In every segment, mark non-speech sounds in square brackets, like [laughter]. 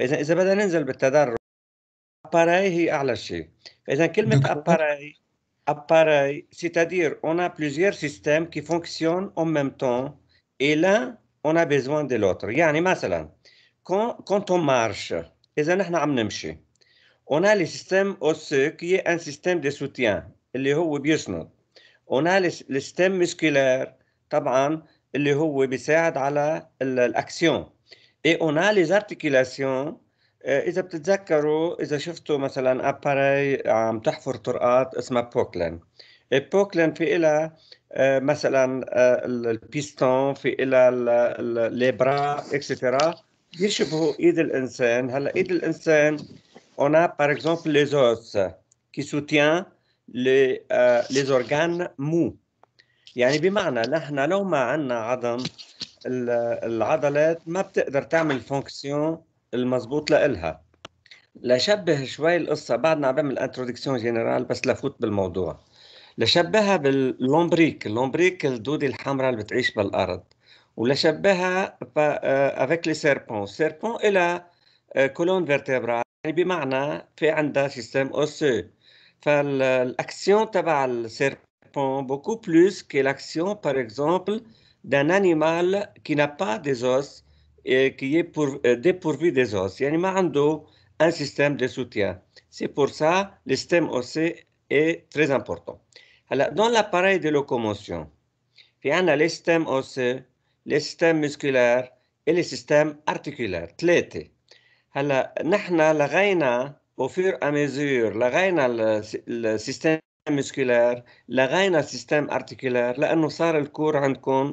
فاذا اذا بدنا ننزل بالتدرج اباراي هي اعلى شيء فاذا كلمه اباراي اباراي سيتادير اون ا بليزيور سيستيم كي فونكسيون اون ميم تون اي لان اون ا بيزوان دي لوتر يعني مثلا كون كون اون مارش اذا نحن عم نمشي اون ا لي سيستيم سو كي ان سيستيم دي سوتيان اللي هو بيسند اون ا لي سيستيم مسكولير طبعا اللي هو بيساعد على الاكسيون اي اون ا لي articulations euh, إذا بتتذكروا إذا شفتوا مثلا أباري عم تحفر طرقات اسمها بوكلين البوكلين في إلها آه، مثلا آه، البيستون في إلها لي برا اكسترا يشبهوا إيد الإنسان هلا إيد الإنسان اون ا بار اكزومبل لي زوس كي سوتيان لي لي les آه، يعني بمعنى نحن لو ما عندنا عظم العضلات ما بتقدر تعمل فونكسيون المضبوط لإلها لشبه شوي القصة بعدنا عم بعمل انترودكسيون جنرال بس لفوت بالموضوع لشبهها باللومبريك اللومبريك الدودة الحمراء اللي بتعيش بالأرض ولشبهها افيك لي سيربون سيربون إلى كولون آه، فيرتيبرال يعني بمعنى في عندها سيستم اوسو فالاكسيون تبع السيربون بوكو بلوس كي لاكسيون باغ اكزومبل d'un animal qui n'a pas des os et qui est euh, dépourvu des os. يعني ما un système de soutien. C'est pour ça le système osseux est très important. Alors, dans l'appareil de locomotion, y a les systèmes osseux, le systèmes musculaire et les systèmes articulaires. ثلاثة. Alors, nous لغينا au fur et à mesure le système musculaire le système articulaire لأنه صار الكور عندكم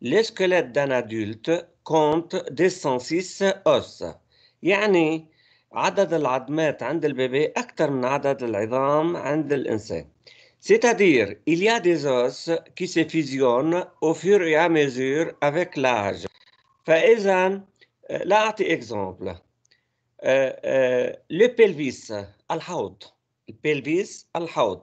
les squelettes d'un adulte comptent 206 os يعني عدد العظمات عند البيبي أكثر من عدد العظام عند الإنسان C'est-à-dire, il y a des os qui se fusionnent au fur et à mesure avec l'âge. فإذا لا un exemple. Euh, euh, le pelvis, الحوض. pelvis الحوض.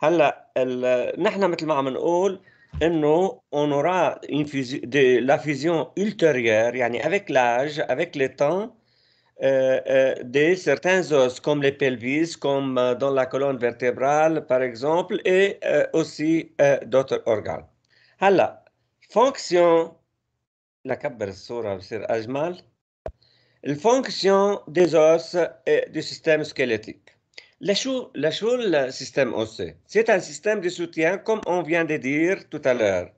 on aura une la fusion ultérieure avec l'âge avec le temps euh, euh, de certains os comme les pelvis comme euh, dans la colonne vertébrale par exemple et aussi d'autres organes la fonction des os et du système squelettique le la système osseux, c'est un système de soutien, comme on vient de dire tout à l'heure.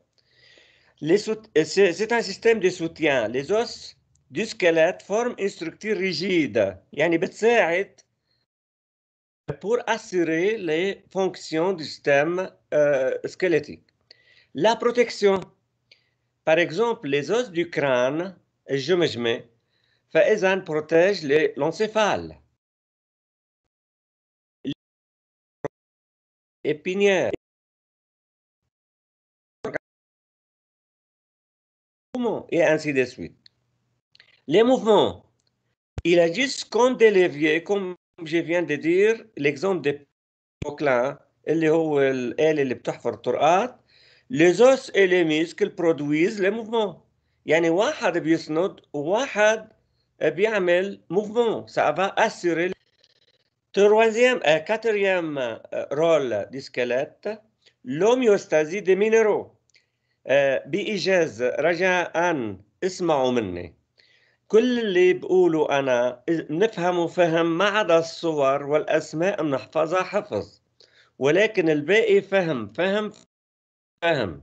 Euh, c'est un système de soutien. Les os du squelette forment une structure rigide. pour assurer les fonctions du système euh, squelettique. La protection. Par exemple, les os du crâne, je me mets, protègent l'encéphale. épinière et ainsi de suite. Les mouvements, il agissent comme des leviers, comme je viens de dire, l'exemple de Poclin, les os et les muscles produisent les mouvements. يعني واحد qui وواحد mouvement. Ça va assurer Troisième, et quatrième euh, rôle du squelette, l'homéostasie des minéraux. بإيجاز رجاء اسمعوا مني كل اللي بقوله أنا نفهم فهم ما عدا الصور والأسماء بنحفظها حفظ ولكن الباقي فهم فهم فهم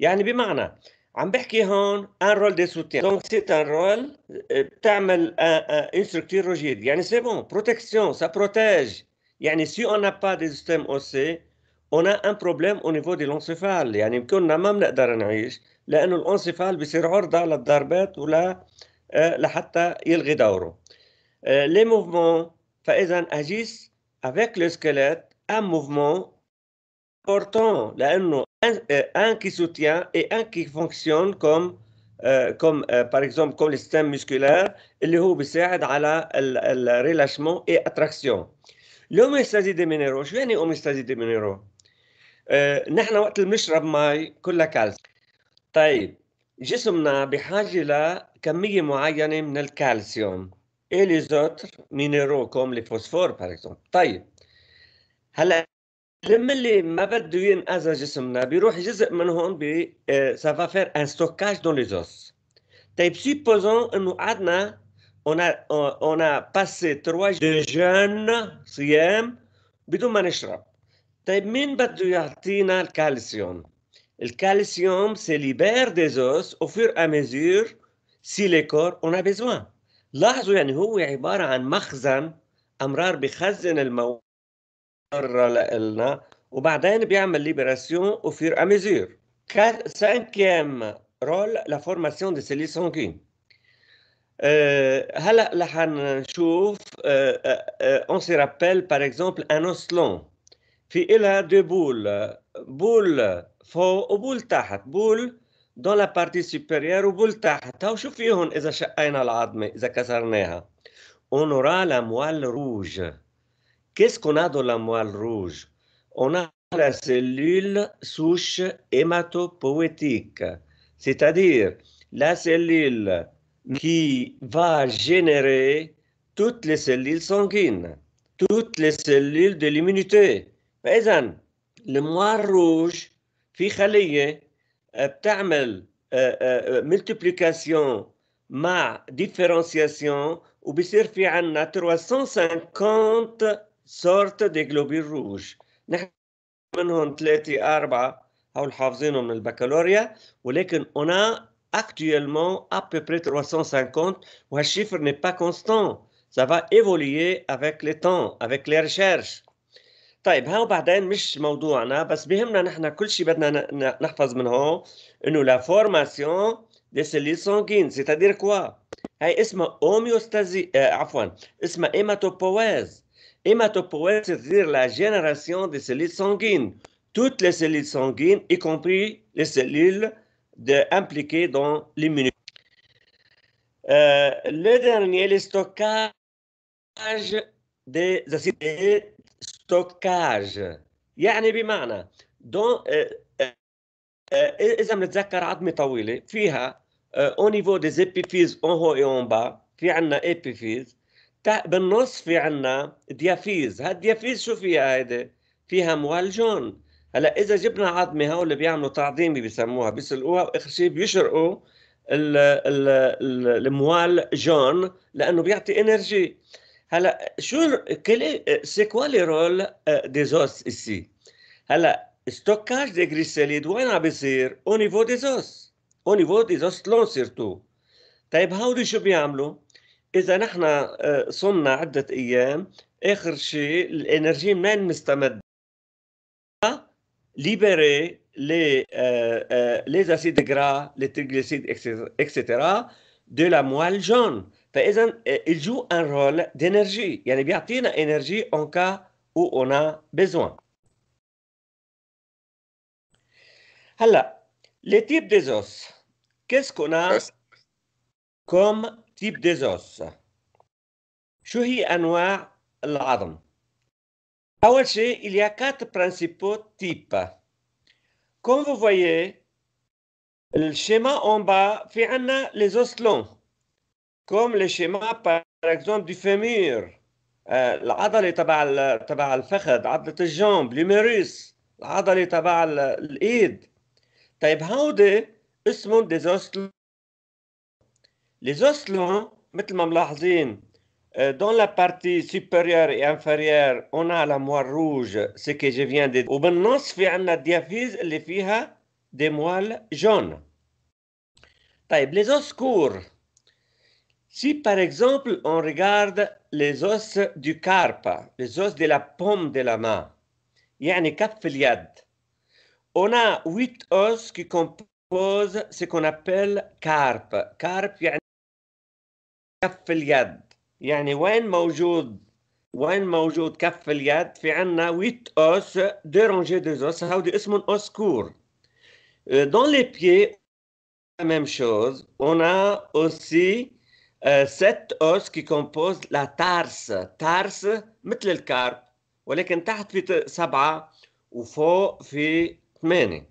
يعني بمعنى Je parle ici un rôle de soutien, donc c'est un rôle qui euh, fait une structure rigide. C'est bon, protection, ça protège. Si on n'a pas de système osseux, on a un problème au niveau de l'encéphale. On ne même pas vivre, car l'encéphale se rend dans la darbette ou qu'elle ne se débrouille pas. Les mouvements agissent avec le squelette un mouvement. C'est important, euh, un qui soutient et un qui fonctionne comme, euh, euh, par exemple comme les systèmes musculaires, les oubes aident à la relâchement et attraction. L'homéostasie des minéraux, qu'est-ce que l'homéostasie des minéraux? Nous à l'heure le on ne mange pas de calcium. Bon, le corps a besoin d'une quantité précise de calcium. et les autres minéraux comme le phosphore, par exemple. لما اللي ما بده ينأذى جسمنا بيروح جزء من هون بي سافا فير ان ستوكاج دون لي زوس طيب سيبوزون انه قعدنا on a, on a passé trois de jeûne صيام بدون ما نشرب طيب مين بده يعطينا الكالسيوم الكالسيوم سي libère des os au fur ا ميزور سي لي كور corps on a besoin لاحظوا يعني هو عباره عن مخزن امرار بخزن المواد et ensuite, il fait la libération au fur et à mesure. cinquième rôle, la formation de ces sanguines. on on se rappelle par exemple un os long. Il y a deux boules. boules boule en haut et boules boule en boule dans la partie supérieure et boules boule on aura la moelle rouge. Qu'est-ce qu'on a dans la moelle rouge On a la cellule souche hématopoétique, c'est-à-dire la cellule qui va générer toutes les cellules sanguines, toutes les cellules de l'immunité. Le الموار rouge, qui ma بتعمل ou multiplication ma différenciation, في à 350 Sorte de globules rouges. Nous avons trois à quatre, nous les conservons de baccalauréat. Mais on a actuellement à peu près 350. Ce chiffre n'est pas constant. Ça va évoluer avec le temps, avec les recherches. Bien, ça c'est un autre sujet. Mais nous, avons tout ce que nous devons conserver. La formation des cellules sanguines. C'est-à-dire quoi C'est l'osmiostase. Excusez-moi. C'est Hématopoèse, c'est-à-dire la génération des cellules sanguines. Toutes les cellules sanguines, y compris les cellules de, impliquées dans l'immunité. Euh, le dernier, le stockage des acides. Stockage, يعني بمعنى euh, euh, des اذا بنتذكر عظمه طويله فيها des نيفو y haut اون هو اون بالنص في عنا ديافيز هالديافيز شو فيها هيدي فيها جون هلا اذا جبنا عظمه هول بيعملوا تعظيمه بيسموها بيسلقوها واخر شيء بيشرقوا الموال جون لانه بيعطي انرجي هلا شو كلي سي كوا لي رول ديزوس اسي هلا ستوكاج دي غريسيليد وين عم بيصير؟ او نيفو زوس او نيفو زوس لون سيرتو طيب هودي شو بيعملوا؟ اذا نحن صمنا عده libérer les, acides gras, les triglycides, etc., de la moelle jaune. il joue un rôle d'énergie Il y يعني une énergie en cas où on a besoin. Alors, les types des os qu'est-ce qu'on a comme تيب ديزوس شو هي انواع العظم؟ اول شيء il y a quatre principaux types. Comme vous voyez, le schéma en bas في a les os longs, comme le schéma par exemple du fémur, العضلة تبع تبع الفخذ، عضلة الجنب، الهيميروس، العضلة تبع الإيد. طيب هودي اسمهم des os les os longs, osselons, euh, dans la partie supérieure et inférieure, on a la moelle rouge, ce que je viens de dire. des moelles jaunes. Les os courts. Si par exemple on regarde les os du carpe, les os de la paume de la main, on a huit os qui composent ce qu'on appelle carpe. Carpe, كف اليد يعني وين موجود وين موجود كف اليد في عنا ويت اوس ديرونجي زوس هودي اسمهم اوسكور دون لي بيي ميم شوز اون ا اوسي سيت اوس كي كومبوز لا تارس تارس مثل الكارب ولكن تحت في سبعه وفوق في ثمانيه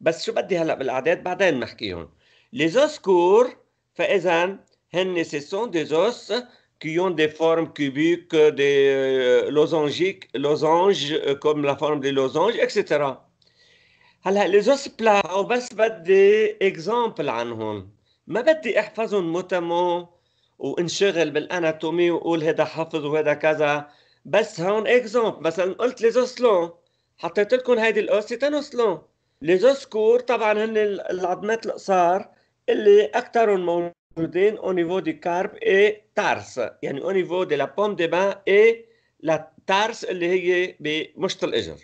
بس شو بدي هلا بالاعداد بعدين نحكيهم لي زوسكور فاذا ce sont des os qui ont دي فورم cubiques, دي euh, losangiques, losanges كوم لا فورم دي losanges, اكسترا هلا لي زوس بلا بس بدي اكزامبل عنهم ما بدي احفظهم متمو وانشغل بالاناتومي واقول هذا حفظ وهذا كذا بس هون اكزامبل مثلا قلت لي زوس لون حطيت لكم هيدي الاوس تيتانوس لون زوس كور طبعا هن العظمات القصار اللي اكثرهم موجود gluten au niveau du carpe et tarse يعني au niveau de la pomme de bain et la tarse اللي هي بمشط الإجر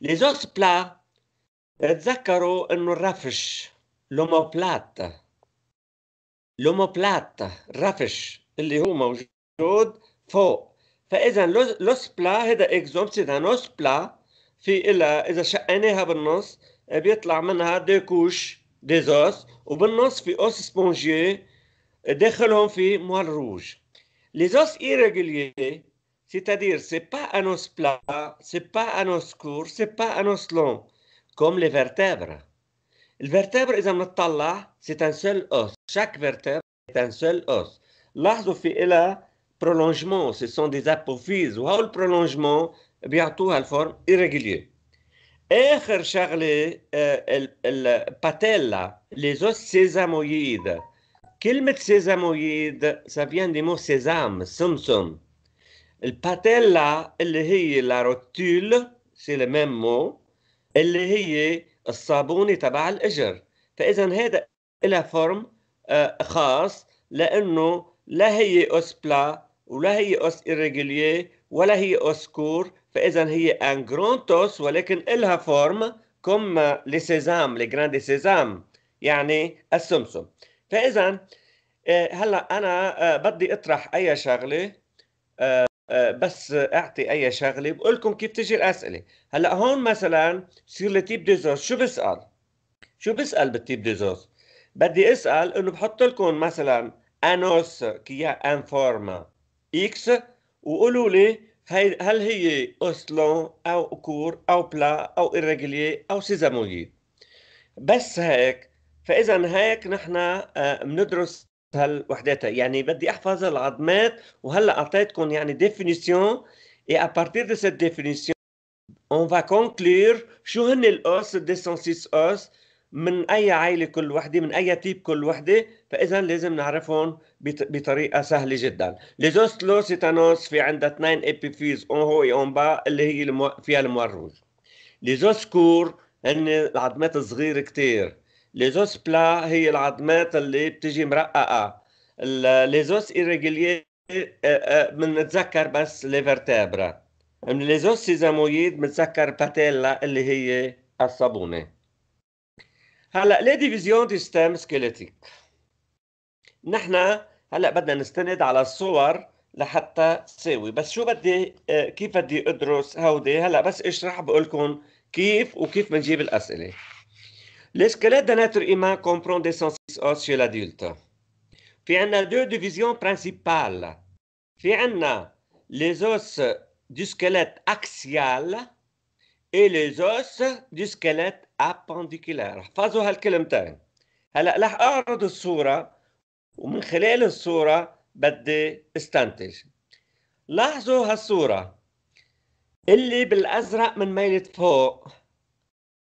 لي زوس بلا تذكروا انه الرفش لوموبلات لوموبلات الرفش اللي هو موجود فوق فاذا لوس بلا هذا اكزوم نوس بلا في إلا اذا شقيناها بالنص بيطلع منها دو كوش des os ou في ben os spongieux euh, des chelons في moelle rouge. Les os irréguliers, c'est-à-dire n'est pas un os plat, c'est pas un os court, c'est pas un os long, comme les vertèbres. vertèbre, un c'est un seul os. Chaque vertèbre est un seul os. لاحظوا في là, prolongement, ce sont des apophyses. prolongement a بيعطوها forme irrégulière. اخر شغله آه، الباتيلا لي زوس سيزامويد كلمة سيزامويد سافيان دي مو سيزام سمسم الباتيلا اللي هي لا روتول سي لو ميم مو اللي هي الصابونة تبع الإجر فإذا هذا لها فورم خاص لأنه لا هي أوس بلا ولا هي أوس إيريجوليي ولا هي أوس كور فاذا هي انجرونتوس ولكن الها فورم كم لسيزام لجراندي سيزام يعني السمسم فاذا آه، هلا انا آه، بدي اطرح اي شغله آه، بس اعطي اي شغله بقول لكم كيف تجي الاسئله هلا هون مثلا سير لتيب ديزوس شو بسال شو بسال بالتيب ديزوس بدي اسال انه بحط لكم مثلا انوس كيا انفورما اكس وقولوا لي هاي هل هي اوسلون او كور او بلا او اريجلي او سيزامولي بس هيك فاذا هيك نحن آه، بندرس هالوحدات يعني بدي احفظ العظمات وهلا اعطيتكم يعني ديفينيسيون اي ا بارتير دو سيت ديفينيسيون اون فا كونكلور شو هن الاوس الديسونسيس اوس من اي عائله كل وحده من اي تيب كل وحده فاذا لازم نعرفهم بطريقه سهله جدا ليزوستلوسيتانوس في عندها اثنين ابيفيز اون هو اون با اللي هي المو... فيها الموروج ليزوسكور هن العظمات الصغيره كثير ليزوس بلا هي العظمات اللي بتجي مرققه ليزوس ايريجولير بنتذكر بس ليفرتابرا من ليزوس سيزامويد بنتذكر باتيلا اللي هي الصابونه هلا لي ديفيزيون دي ستام سكيلتيك نحن هلا بدنا نستند على الصور لحتى تساوي بس شو بدي آه، كيف بدي ادرس هودي هلا بس اشرح بقول لكم كيف وكيف بنجيب الاسئله لي سكيلت d'un être humain comprend des 106 os chez l'adulte. في عندنا deux divisions principales. في عندنا les os du squelette axial et les os du squelette appendiculaire احفظوا هالكلمتين هلا رح اعرض الصوره ومن خلال الصوره بدي استنتج لاحظوا هالصوره اللي بالازرق من ميلة فوق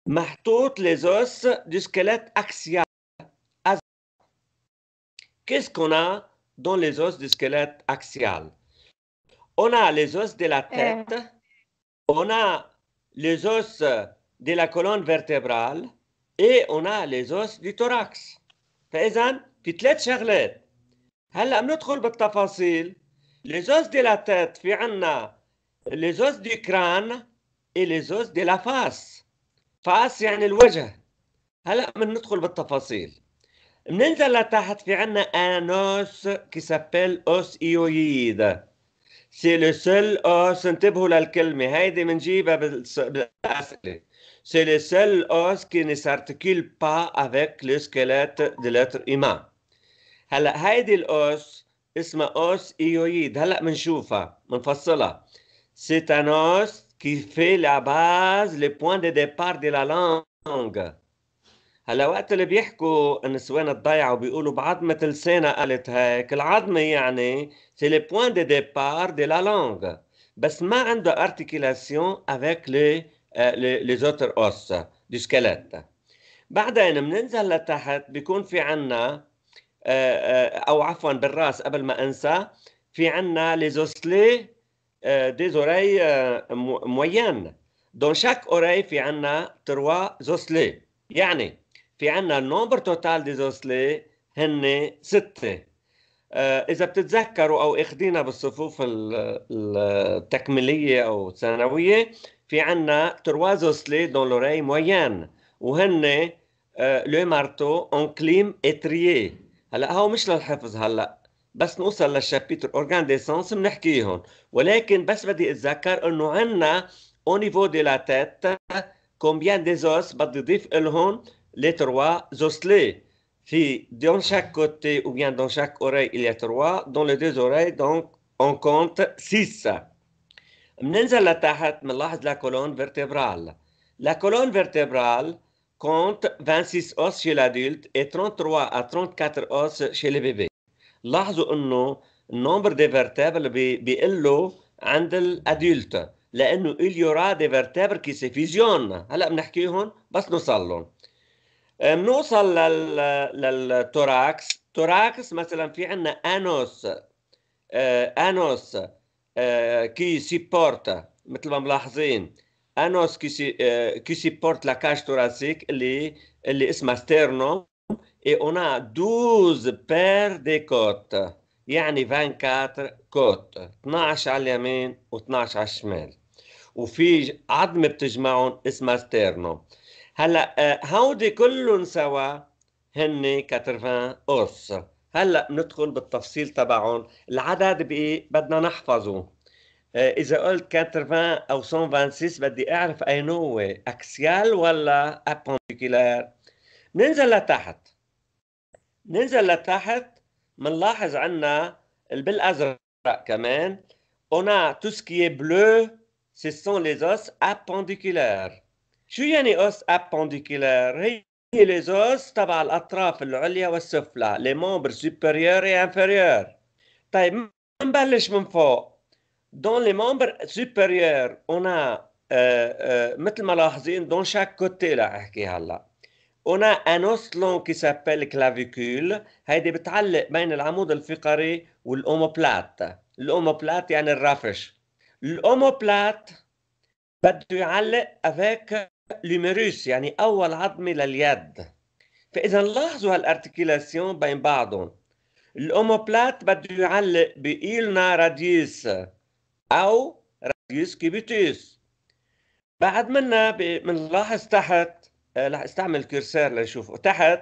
محطوط ليزوس دو سكيليت اكسيال ازرق كيس كونا دون ليزوس دو سكيليت اكسيال On a les os de la euh. tête, on a les os de la colonne vertébrale et on a les os du thorax فاذا في ثلاث شغلات هلا بندخل بالتفاصيل les os de la tête في عنا les os du crâne et les os de la face face يعني الوجه هلا بندخل بالتفاصيل بننزل لتحت في عنا ان os qui s'appelle os hyoïde C'est le seul os, c'est le seul os qui ne s'articule pas avec le squelette de l'être humain. os c'est un os qui fait la base, le point de départ de la langue. هلا وقت اللي بيحكوا النسوان وبيقولوا بعد ما لسانها قالت هيك العظمة يعني سي لي بوان دي ديبار دي لا لونغ بس ما عندها ارتيكولاسيون افيك لي لي زوتر اوس دي سكيلات بعدين بننزل لتحت بيكون في عنا آه، آه، او عفوا بالراس قبل ما انسى في عنا لي زوسلي دي زوري موين دون شاك اوري في عنا تروا زوسلي يعني في عنا النومبر توتال دي زوسلي هن ستة آه، إذا بتتذكروا أو أخدينا بالصفوف التكميلية أو الثانوية في عنا تروا زوسلي دون لوري مويان وهن آه، لو مارتو اون كليم اتريي هلا هو مش للحفظ هلا بس نوصل للشابيتر اورغان ديسونس بنحكيهم ولكن بس بدي اتذكر انه عندنا اونيفو دي لا تيت كومبيان ديزوس بدي اضيف لهم les trois osselets. si dans chaque côté ou bien dans chaque oreille, il y a trois. Dans les deux oreilles, donc, on compte six. بننزل on بنلاحظ la colonne vertébrale. La colonne vertébrale compte 26 os chez l'adulte et 33 à 34 os chez le bébé لاحظوا انه de vertèbres فيرتيبل بيقلوا عند الادولت لانه il y aura des vertèbres qui se fusionnent هلا بنحكيهم bas nous allons. بنوصل آه، لل... للتوراكس توراكس مثلا في عندنا انوس آه، انوس آه، كي سيبورت مثل ما ملاحظين انوس كي سي... كي سيبورت لا كاش توراسيك اللي اللي اسمها ستيرنوم اي on 12 بير دي كوت يعني 24 كوت 12 على اليمين و12 على الشمال وفي عظمه بتجمعهم اسمها ستيرنوم هلا آه، هودي كلهم سوا هن كاترفان اوس هلا بندخل بالتفصيل تبعهم العدد بدنا نحفظه آه، اذا قلت 80 او 126 بدي اعرف اين هو اكسيال ولا ابونديكولار ننزل لتحت ننزل لتحت منلاحظ عنا بالازرق كمان on a بلو ce qui est bleu ce شو يعني اوس ابونديكولار هي هي لي تبع الاطراف العليا والسفلى لي مومبر سوبيريور اي انفيريور طيب نبلش من فوق دون لي مومبر سوبيريور اون مثل ما لاحظين دون شاك كوتي رح احكي هلا أنا ان اوس لون كي سابيل كلافيكول، هيدي بتعلق بين العمود الفقري والأوموبلات. الأوموبلات يعني الرفش. الأوموبلات بده يعلق افيك لوميروس يعني أول عظمة لليد فإذا لاحظوا هالارتكيلاسيون بين بعضهم الأوموبلات بده يعلق بإيلنا راديوس أو راديوس كيبيتوس بعد منا بنلاحظ تحت آه، رح استعمل كرسير لنشوف تحت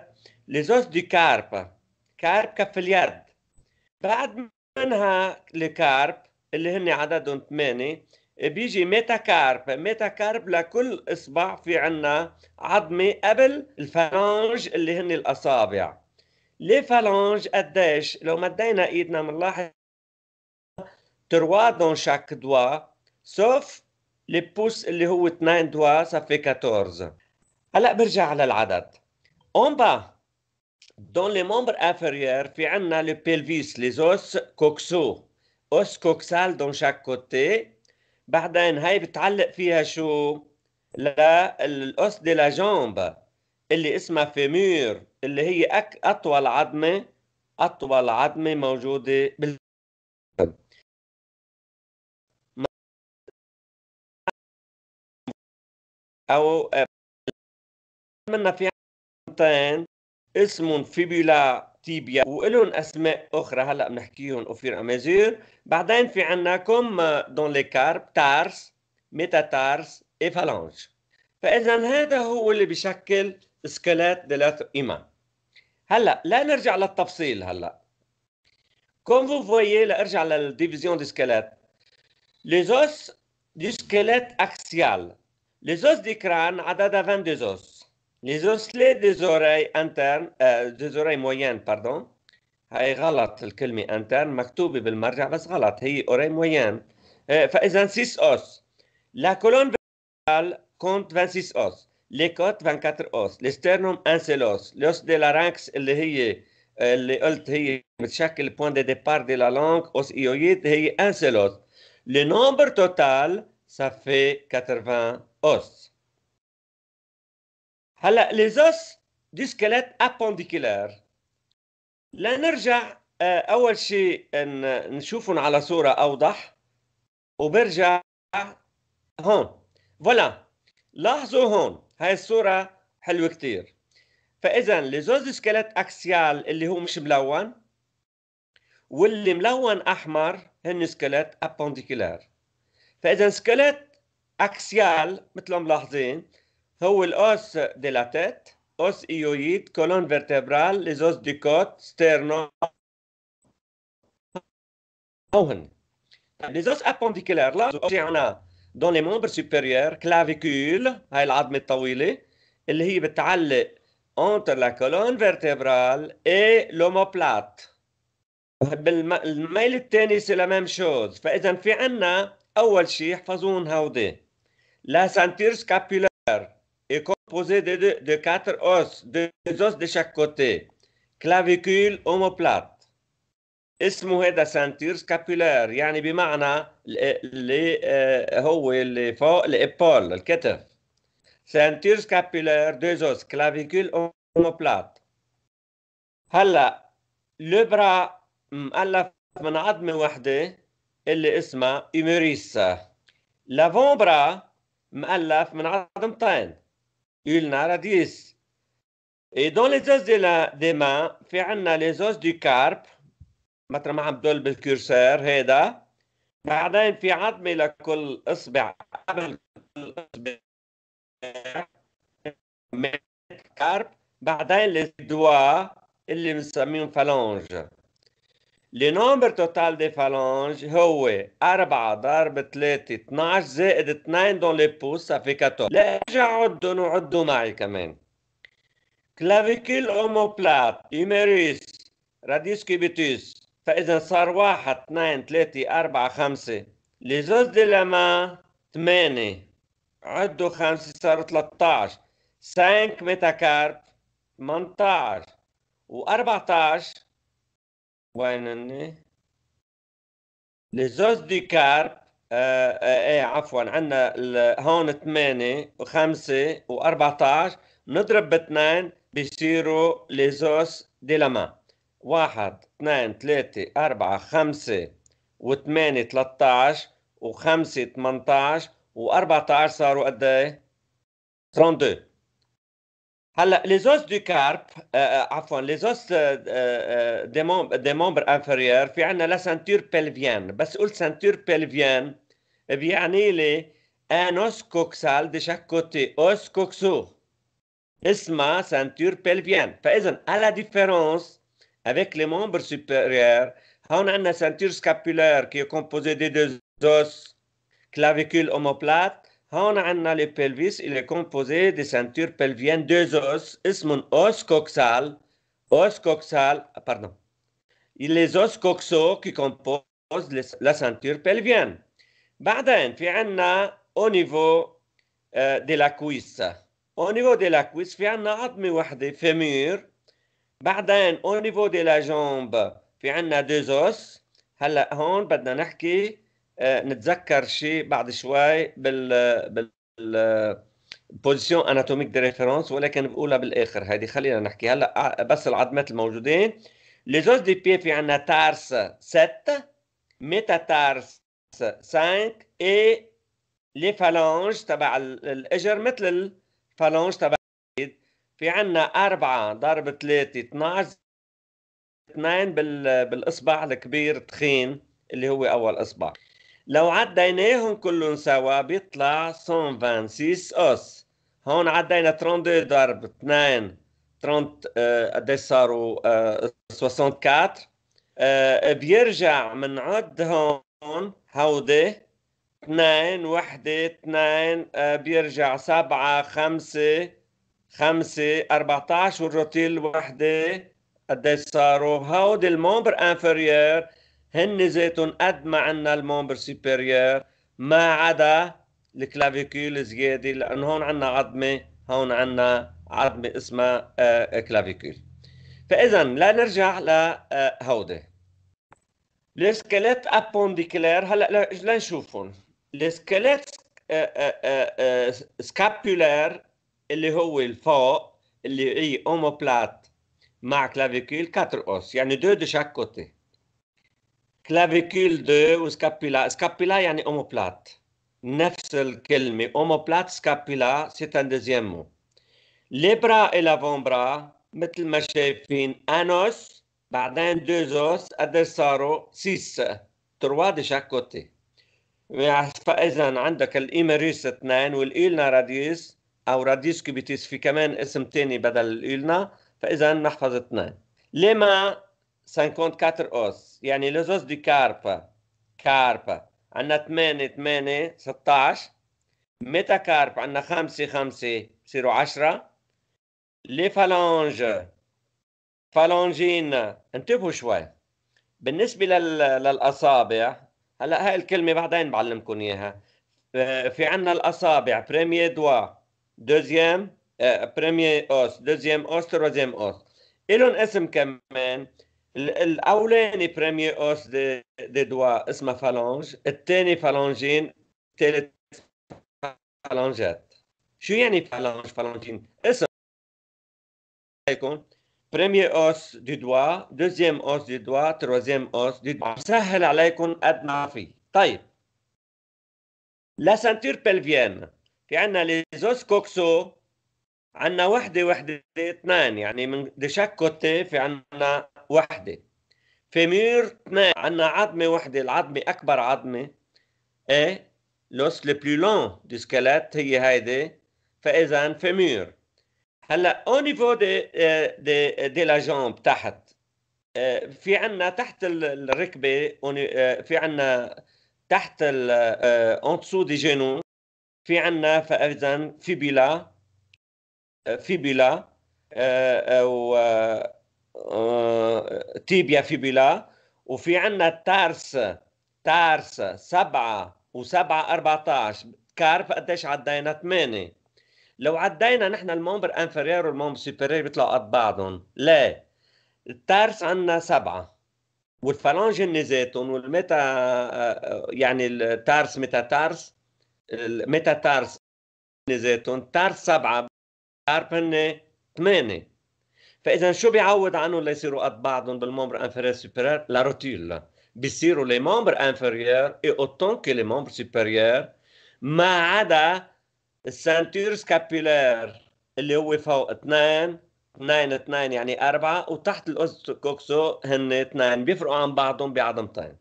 ليزوس دي كارب كارب كف اليد بعد منها لكارب اللي هن عددهم ثمانية إيه، بيجي ميتاكارب ميتاكارب لكل اصبع في عنا عظمه قبل الفالانج اللي هن الاصابع لي فالانج قديش لو مدينا ايدنا بنلاحظ تروا دون شاك دوا سوف لي بوس اللي هو 2 دوا صفي 14 هلا برجع على العدد اون با دون لي مومبر افيريير في عنا لي بيلفيس لي زوس كوكسو اوس كوكسال دون شاك كوتي بعدين هاي بتعلق فيها شو للأس دي لا جامب اللي اسمها فيمير اللي هي أك أطول عظمة أطول عظمة موجودة بال أو آه، منها في عظمتين اسمهم فيبولا تيبيا ولهم اسماء اخرى هلا بنحكيهم اوفير امازور بعدين في عنا كوم دون لي كارب تارس ميتا تارس اي فالانج فاذا هذا هو اللي بيشكل سكلات ديلات ايمان هلا لا نرجع للتفصيل هلا كوم فو فوي لارجع للديفيزيون دي سكلات لي زوس دي سكلات اكسيال لي زوس دي كران عددها 22 زوس Les osselets des oreilles internes euh, des oreilles moyennes pardon هاي غلط mot interne مكتوبة بالمرجع بس غلط هي oreille moyenne آه, 6 os La colonne vertébrale compte 26 os les côtes 24 os l'esternum un seul os l'os de larynx اللي هي اللي قلت هي بتشكل بوان de ديبار دي لا لانgue os hyoïde هي os le nombre total ça fait 80 os هلا ليزوس دي سكلات ابونديكولار لنرجع آه، اول شيء نشوفهم على صوره اوضح وبرجع هون فوالا لاحظوا هون هاي الصوره حلوه كثير فاذا ليزوس دي سكلات اكسيال اللي هو مش ملون واللي ملون احمر هن سكلات ابونديكولار فاذا سكلات اكسيال مثل ما ملاحظين les os de la tête, os hyoïde, colonne vertébrale, les os du coude, sternum. Les os appendiculaires. là. on a dans les membres supérieurs, clavicule. Elle admet tous les, elle entre la colonne vertébrale et l'omoplate. Mais le tennis c'est la même chose. Faite donc, on a, premier chose, les antères scapulaire. composé de, de, de quatre os, deux os de chaque côté, clavicule, omoplate. اسمه هذا سانتير سكابولار يعني بمعنى اللي هو اللي فوق الابول الكتف سانتير سكابولار دوزوس كلافيكول اوموبلات هلا لبرا مؤلف من عظمه وحده اللي اسمها ايموريسا لافون برا مؤلف من عظمتين il en a 10. Et dans les os de la, des mains, في عنا les os du carpe, متى ما عم بدل بالكرسور هيدا. بعدين في عظمة لكل إصبع قبل كل إصبع من الكارب بعدين الدواء اللي بنسميهم فالونج. النمبر توتال دي فالونج هو 4 ضرب 3 12 زائد 2 دون لي بوس صافي 14 لا ارجع عدوا وعدوا معي كمان كلافيكيل اوموبلات ايميريس راديوس كيبيتيس فاذا صار 1 2 3 4 5 لي زوز دي لاما 8 عدوا 5 صاروا 13 5 ميتاكارب 18 و14 وين لزوز دي كارب آه آه ايه عفوا عندنا هون 8 و5 و14 بنضرب 2 بيصيروا لزوز دي لما واحد اثنين ثلاثة أربعة خمسة وثمانية 13 وخمسة 18 و14 صاروا قد ايه؟ 32 les os du carpe, euh, euh les os euh, euh, des, membres, inférieurs, membres inférieurs, a la ceinture pelvienne. que la ceinture pelvienne y eh a un os coxal de chaque côté, os coxo. ma ceinture pelvienne. à la différence avec les membres supérieurs, on a une ceinture scapulaire qui est composée de deux os, clavicule, omoplate a le pelvis, il est composé des ceintures pelviennes, deux os, اسم os coxal, os coxal, ah, pardon. il les os coxo qui composent la ceinture pelvienne. بعدين في a au niveau euh, de la cuisse. Au niveau de la cuisse في on a بعدين au niveau de la jambe في deux os. هلا هون بدنا نحكي آه، نتذكر شيء بعد شوي بال بال بوزيسيون اناتوميك دي ريفيرونس ولكن بقولها بالاخر هذه خلينا نحكي هلا آه، بس العظمات الموجودين لي زوز دي بي في عندنا تارس 7 ميتا تارس 5 اي لي فالونج تبع الاجر مثل الفالونج تبع في عندنا 4 ضرب 3 12 2 بالاصبع الكبير تخين اللي هو اول اصبع لو عديناهم كلهم سوا بيطلع 126 أس هون عدينا 32 ضرب 2 30 آه، قديش صاروا 64 آه، آه، بيرجع منعد هون هودي 2 1 2 بيرجع 7 5 5 14 والروتيل وحدة قديش صاروا هودي المومبر انفيريور هن ذاتهم قد ما عندنا الممبر سوبيريور ما عدا الكلافيكول زياده لان هون عندنا عظمه هون عندنا عظمه اسمها آه، كلافيكول فاذا لا نرجع لهودي آه، الاسكليت ابونديكلير هلا لنشوفهم الاسكليت آه، سكابولار اللي هو الفوق اللي هي اوموبلات مع كلافيكول كاتر اوس يعني دو دو شاك كوتي كلافيكول دو وسكابيلا سكابيلا يعني اوموبلات نفس الكلمة اوموبلات سكابيلا سي ان دوزيام مو لي برا لافون برا مثل ما شايفين انوس بعدين دوزوس قدر صاروا سيس تروا دي شاك كوتي فاذا عندك الايمريس اثنين والإلنا راديس او راديس كوبيتيس في كمان اسم تاني بدل الإلنا فاذا نحفظ اثنين لما 54 أوس يعني لزوز دي كاربا كاربا عندنا 8 8 16 ميتا كارب عندنا 5 5 بصيروا 10 لي فالونج فالونجين انتبهوا شوي بالنسبة لل... للأصابع هلا هاي الكلمة بعدين بعلمكم إياها في عندنا الأصابع بريمير دوا دوزيام بريمير أوس دوزيام أوس تروزيام أوس إلهم اسم كمان الاولاني بريمير اوس دي, دي دوا اسمها فالانج الثاني فالانجين الثالث فالانجات شو يعني فالانج فالانجين اسم يكون بريمير اوس دي دوا دوزيام اوس دي دوا تروزيام اوس دي دوا سهل عليكم قد ما في طيب لا سنتير بلفيان في عنا لي زوس كوكسو عنا وحده وحده اثنان يعني من دي شاك كوتي في عنا وحده فيمير تنين عندنا عظمه وحده العظمه اكبر عظمه ايه لوس لو بلو لون دو سكالات هي هيدي فاذا فيمير هلا او نيفو دي دي دي لا جامب تحت إيه، في عندنا تحت الركبه إيه، في عندنا تحت اون تسو دي جينو في عندنا فاذا فيبيلا إيه، فيبيلا و آه، تيبيا فيبيلا وفي عندنا تارس تارس سبعة وسبعة عشر كارب قديش عدينا ثمانية لو عدينا نحن الممبر انفيريور والممبر سوبيريور بيطلعوا قد بعضهم ليه؟ التارس عندنا سبعة والفلانجين نزاتهم والميتا آه، يعني التارس ميتا تارس الميتا تارس نزاتهم تارس سبعة كارب هن ثمانية فاذا شو بيعوض عنهم ليصيروا قد بعضهم بالمومبر انفيريور سوبيريور لا روتيل بيصيروا لي مومبر انفيريور اي اوتون كي لي مومبر سوبيريور ما عدا السانتور سكابيلير اللي هو فوق اثنين اثنين اثنين يعني أربعة وتحت الأس كوكسو هن اثنين بيفرقوا عن بعضهم بعضمتين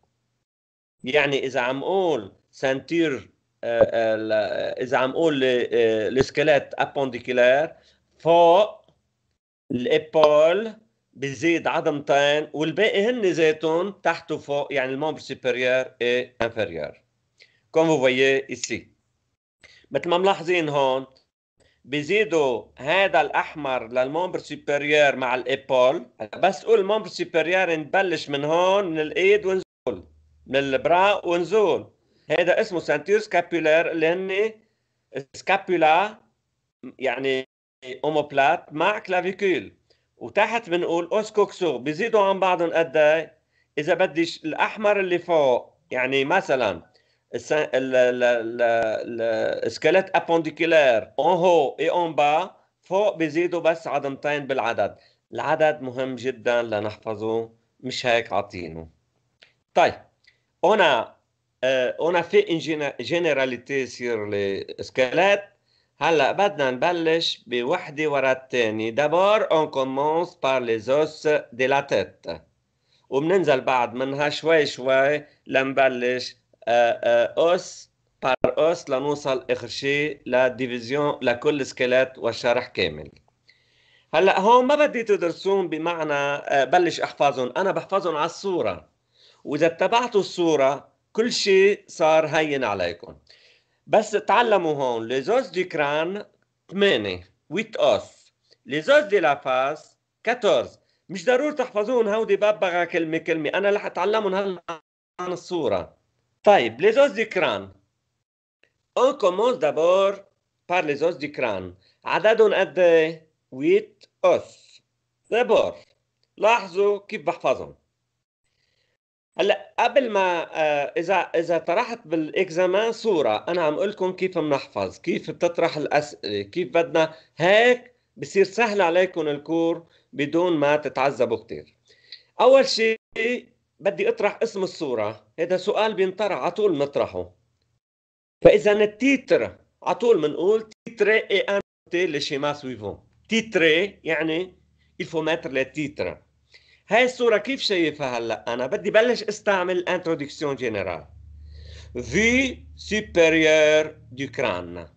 يعني إذا عم أقول سانتير آه، آه، إذا عم أقول آه، الإسكلات ابونديكيلار فوق الابول بزيد عظمتين والباقي هن ذاتهم تحت وفوق يعني الممبر سوبيريور اي انفيريور كوم فو فويي ايسي مثل ما ملاحظين هون بزيدوا هذا الاحمر للممبر سوبيريور مع الابول بس قول الممبر سوبيريور نبلش من هون من الايد ونزول من البرا ونزول هذا اسمه سانتير سكابولار اللي هن سكابولا يعني اوموبلات مع كلافيكول وتحت بنقول أوس كوكسو بيزيدوا عن بعضهم قد ايه؟ إذا بدي الأحمر اللي فوق يعني مثلا السكلت ابونديكولير اون هو اي اون با فوق بيزيدوا بس عضمتين بالعدد العدد مهم جدا لنحفظه مش هيك عاطينه طيب هنا آه، هنا في جينيراليتي سير لسكلات هلا بدنا نبلش بوحدة ورا الثانية دابور اون كومونس بار لي زوس دي لا تيت وبننزل بعد منها شوي شوي لنبلش اوس بار اوس لنوصل اخر شيء للديفيزيون لكل سكيلات والشرح كامل هلا هون ما بدي تدرسون بمعنى آه، بلش احفظهم انا بحفظهم على الصوره واذا اتبعتوا الصوره كل شيء صار هين عليكم بس تعلموا هون لي زوز دي كران 8 ويت اوس زوز دي لافاس 14 مش ضروري تحفظون هودي ببغى كلمه كلمه انا رح اتعلمهم هلا عن الصوره طيب لي زوز دي كران اون كومونس دابور بار لي زوز دي كران عددهم قد ايه؟ ويت اوس دابور لاحظوا كيف بحفظهم هلا قبل ما آه، اذا اذا طرحت بالاكزامان صوره انا عم اقول لكم كيف بنحفظ كيف بتطرح الاسئله كيف بدنا هيك بصير سهل عليكم الكور بدون ما تتعذبوا كثير اول شيء بدي اطرح اسم الصوره هذا سؤال بينطرح على طول بنطرحه فاذا التيتر على طول بنقول تيتري اي انوتي لي شيما سويفون تيتري يعني il faut mettre هاي الصورة كيف شايفها هلا أنا بدي بلش استعمل introduction جينيرال. في سوبيريور دو كران.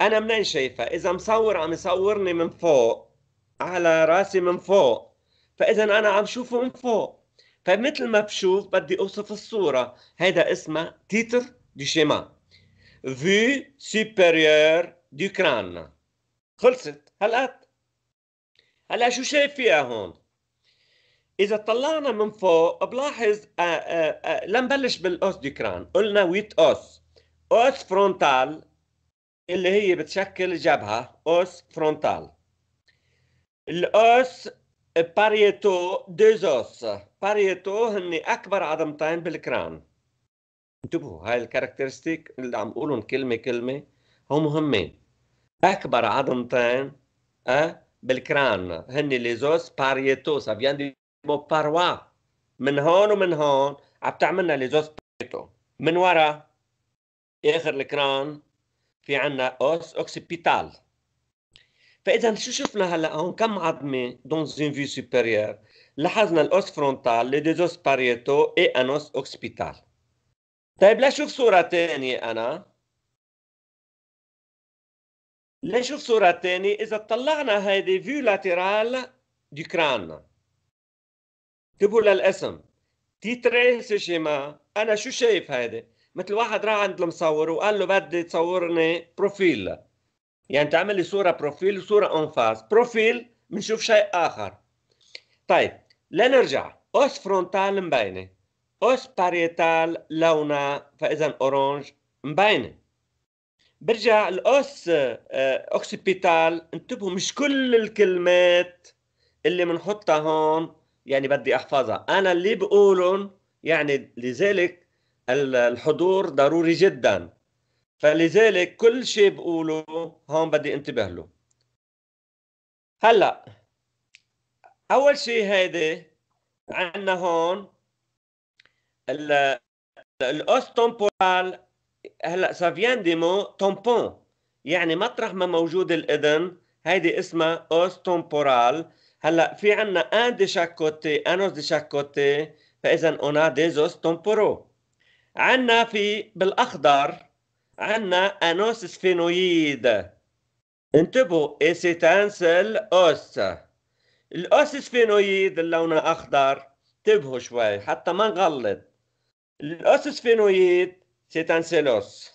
أنا منين شايفها إذا مصور عم يصورني من فوق على راسي من فوق فإذا أنا عم شوفه من فوق فمثل ما بشوف بدي أوصف الصورة هذا اسمه تيتر دو شيما في سوبيريور دو كران. خلصت هلأ؟ هلا شو شايف فيها هون اذا طلعنا من فوق بلاحظ آه، آه، آه، لنبلش بالاوس ديكران قلنا ويت اوس اوس فرونتال اللي هي بتشكل جبهه اوس فرونتال الاوس باريتو ديزوس باريتو هن اكبر عظمتين بالكران انتبهوا هاي الكاركترستيك اللي عم قولهم كلمه كلمه هم مهمين اكبر عظمتين أه بالكران هن ليزوس باريتو سافيان دي بو باروا من هون ومن هون عم تعملنا لزوز بيتو من ورا اخر الكران في عنا اوس اوكسيبيتال فاذا شو شفنا هلا هون كم عظمه دون زين في سوبيريور لاحظنا الاوس فرونتال لي ديزوس باريتو اي انوس اوكسيبيتال طيب لشوف صوره ثانيه انا لنشوف صورة تانية إذا طلعنا هيدي فيو لاترال دو كران انتبهوا للاسم تيتريس شيما انا شو شايف هيدي؟ مثل واحد راح عند المصور وقال له بدي تصورني بروفيل يعني تعمل لي صوره بروفيل وصوره اون فاز بروفيل بنشوف شيء اخر طيب لنرجع اوس فرونتال مبينه اوس باريتال لونها فاذا اورانج مبينه برجع الاوس آه، اوكسيبيتال انتبهوا مش كل الكلمات اللي بنحطها هون يعني بدي احفظها انا اللي بقولهم يعني لذلك الحضور ضروري جدا فلذلك كل شيء بقوله هون بدي انتبه له هلا اول شيء هيدي عندنا هون الاوس تومبورال هلا سافيان دي مو تومبون يعني مطرح ما موجود الاذن هيدي اسمها اوس تومبورال هلا في عنا ان دي كوتي انوس دي كوتي فاذا اونا ديزوس تومبورو عنا في بالاخضر عنا انوس سفينويد انتبهوا اي تانسل اوس الاوس سفينويد اللون الاخضر انتبهوا شوي حتى ما نغلط الاوس سفينويد اوس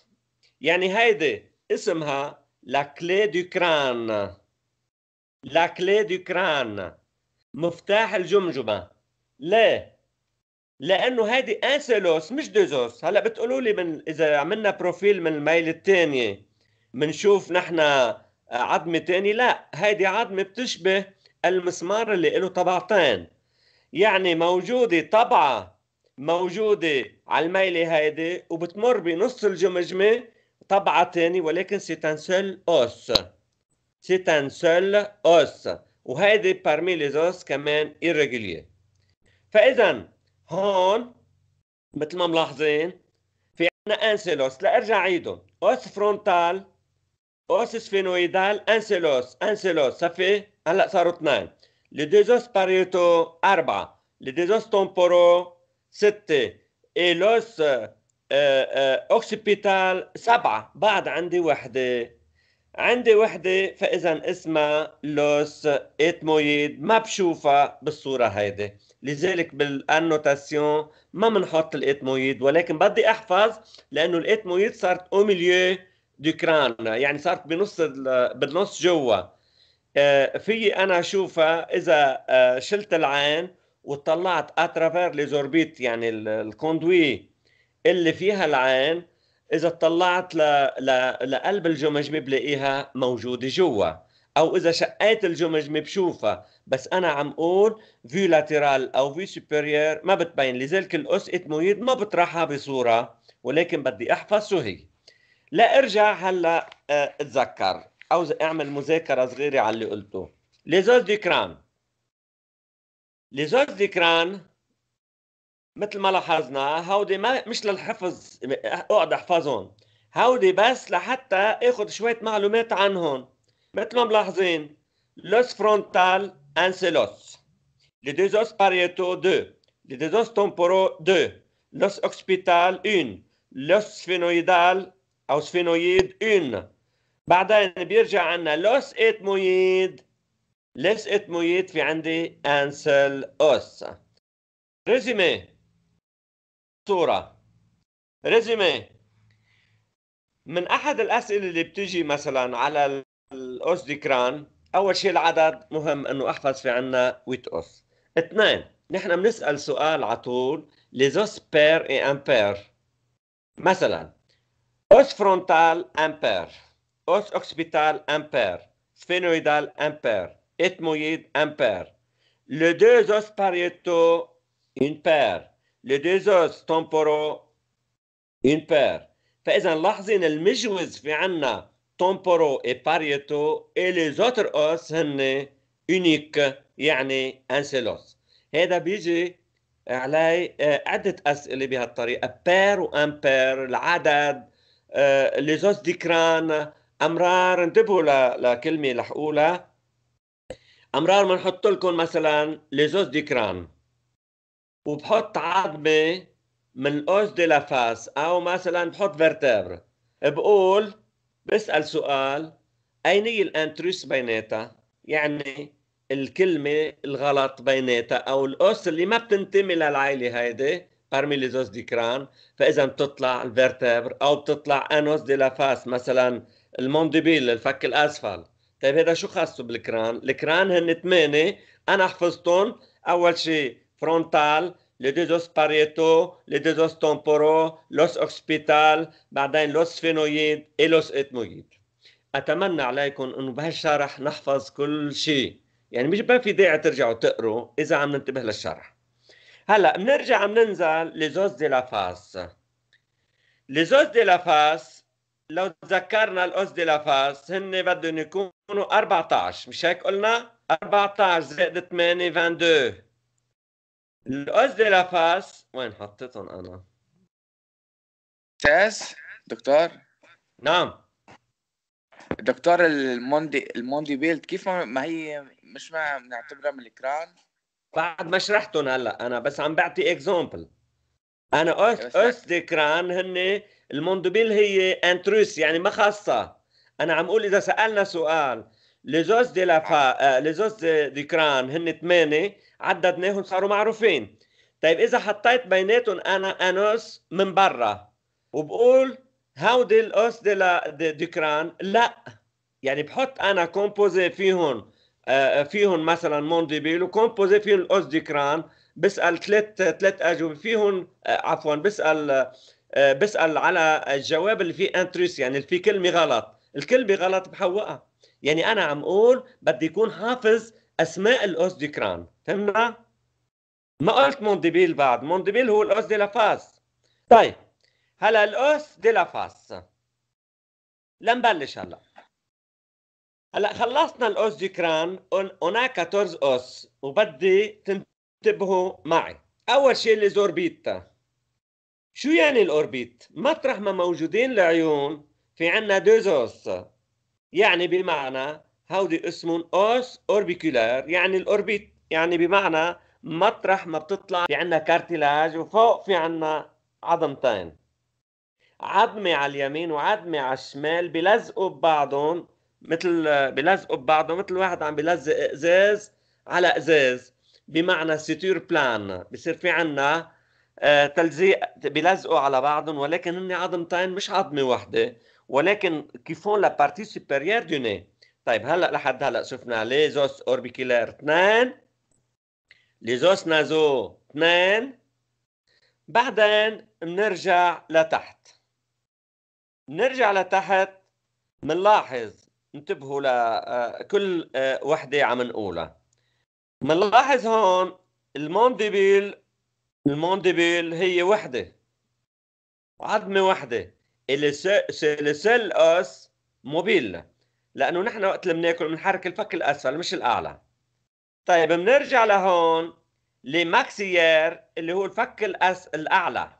يعني هيدي اسمها لا كلي دو كران لا كلي دو كران مفتاح الجمجمه ليه؟ لانه هذه ان سيلوس مش دوزوس هلا بتقولوا لي من اذا عملنا بروفيل من الميل الثانيه بنشوف نحن عظمه تانية لا هذه عظمه بتشبه المسمار اللي له طبعتين يعني موجوده طبعه موجوده على الميله هيدي وبتمر بنص الجمجمه طبعه تانية ولكن سي اوس تيتان سل أوس وهذه parmi les os كمان irrégulier فإذا هون مثل ما ملاحظين في عندنا أنسيلوس لأرجع عيدهم أوس فرونتال أوس سفينويدال أنسيلوس أنسيلوس صافي هلا صاروا اثنين لي لديزوس باريتو أربعة لي لديزوس تومبورو ستة اي إيلوس أوكسيبيتال سبعة بعد عندي وحدة عندي وحدة فإذا اسمها لوس اتمويد ما بشوفها بالصورة هيدي لذلك بالانوتاسيون ما بنحط الاتمويد ولكن بدي احفظ لانه الاتمويد صارت او ميليو دو كران يعني صارت بنص بالنص جوا آه، في انا اشوفها اذا آه، شلت العين وطلعت اترافير ليزوربيت يعني الكوندوي اللي فيها العين اذا اطلعت ل... ل... لقلب الجمجمه بلاقيها موجوده جوا او اذا شقيت الجمجمه بشوفها بس انا عم اقول فيو لاترال او فيو سوبريور ما بتبين لذلك الاس اتمويد ما بطرحها بصوره ولكن بدي احفظ شو هي لا ارجع هلا آه، اتذكر او اعمل مذاكره صغيره على اللي قلته لي زوز دي كران مثل ما لاحظنا هودي ما مش للحفظ اقعد احفظهم هودي بس لحتى اخذ شويه معلومات عنهم مثل ما ملاحظين لوس فرونتال انسيلوس لي دو os parieto 2 لي دو os temporaux 2 لوس اوكسبيتال 1 لوس سفينويدال او سفينويد 1 بعدين بيرجع عنا لوس اتمويد لوس اتمويد في عندي انسل اوس ريزومي صورة ريزومي من أحد الأسئلة اللي بتجي مثلا على الأوس ديكران أول شيء العدد مهم إنه أحفظ في عنا ويت أوس اثنين نحن بنسأل سؤال على طول لزوس بير اي أمبير مثلا أوس فرونتال أمبير أوس أوكسبيتال أمبير سفينويدال أمبير إتمويد أمبير لو دو زوس باريتو pariétaux, بير لديزوس تومبورو اون بير فاذا لاحظي ان المجوز في عنا تومبورو اي باريتو اي لي زوتر اوس هن اونيك يعني ان سيلوس هذا بيجي علي آه، عدة أسئلة بهالطريقة بير وأمبير العدد لي زوس ديكران أمرار انتبهوا لكلمة رح أقولها أمرار بنحط لكم مثلا لي زوس ديكران وبحط عظمه من اوس دي لا فاس او مثلا بحط فيرتبر بقول بسال سؤال اين هي الانتروس بيناتها يعني الكلمه الغلط بيناتها او الاوس اللي ما بتنتمي للعائله هيدي بارمي لي زوز دي كران فاذا بتطلع الفيرتبر او بتطلع انوس دي لا فاس مثلا المونديبيل الفك الاسفل طيب هذا شو خاصه بالكران الكران هن ثمانيه انا حفظتهم اول شيء فرونتال les deux os pariétaux les deux os temporaux بعدين لوس فينويد لوس اتمويد اتمنى عليكم انه بهالشرح نحفظ كل شيء يعني مش ما في داعي ترجعوا تقروا اذا عم ننتبه للشرح هلا بنرجع بننزل لزوز دي لافاس لزوز دي لافاس لو تذكرنا الاوس دي لافاس هن بدهم يكونوا 14 مش هيك قلنا 14 زائد 8 22 لوز دي لافاس وين حطيتهم انا؟ تاس دكتور نعم دكتور الموندي الموندي بيلد كيف ما هي مش ما بنعتبرها من الكران بعد ما شرحتهم هلا انا بس عم بعطي اكزامبل انا أوز ايرث دي كران هن الموندوبيل هي انتروس يعني ما خاصه انا عم اقول اذا سالنا سؤال لزوز دي لافا لي آه، لزوز دي كران هن ثمانيه عددناهم صاروا معروفين طيب اذا حطيت بيناتهم انا انوس من برا وبقول هاودي الاوس دي لا ديكران لا يعني بحط انا كومبوزي فيهم آه، آه، فيهم مثلا مونديبيل وكومبوزي فيهم الاوس كران بسال ثلاث ثلاث اجوبه فيهم آه، عفوا بسال بسال على الجواب اللي فيه انتريس يعني اللي فيه كلمه غلط الكلمه غلط بحوقها يعني انا عم اقول بدي يكون حافظ اسماء الاوس دي كران فهمنا؟ ما قلت مونديبيل بعد مونديبيل هو الاوس دي لافاس طيب هلا الاوس دي لافاس لنبلش هلا هلا خلصنا الاوس دي كران هناك 14 اوس وبدي تنتبهوا معي اول شيء لزوربيت شو يعني الاوربيت مطرح ما موجودين العيون في عنا دوزوس يعني بمعنى هودي اسمهم اوس اوربيكولار يعني الاوربيت يعني بمعنى مطرح ما بتطلع في عنا كارتيلاج وفوق في عنا عظمتين عظمة على اليمين وعظمة على الشمال بلزقوا ببعضهم مثل بلزقوا ببعضهم مثل واحد عم بلزق ازاز على ازاز بمعنى سيتور بلان بصير في عنا آه، تلزيق بلزقوا على بعضهم ولكن هن عظمتين مش عظمة واحدة ولكن كيفون لا بارتي سوبيريير دو طيب هلا لحد هلا شفنا ليزوس اوربيكيلر 2 ليزوس نازو 2 بعدين بنرجع لتحت بنرجع لتحت بنلاحظ انتبهوا لكل آه، آه، وحده عم نقولها بنلاحظ هون المونديبيل المونديبيل هي وحده عظمه وحده السيل اس موبيل لانه نحن وقت اللي بناكل بنحرك الفك الاسفل مش الاعلى طيب بنرجع لهون لماكسيير اللي هو الفك الأس... الاعلى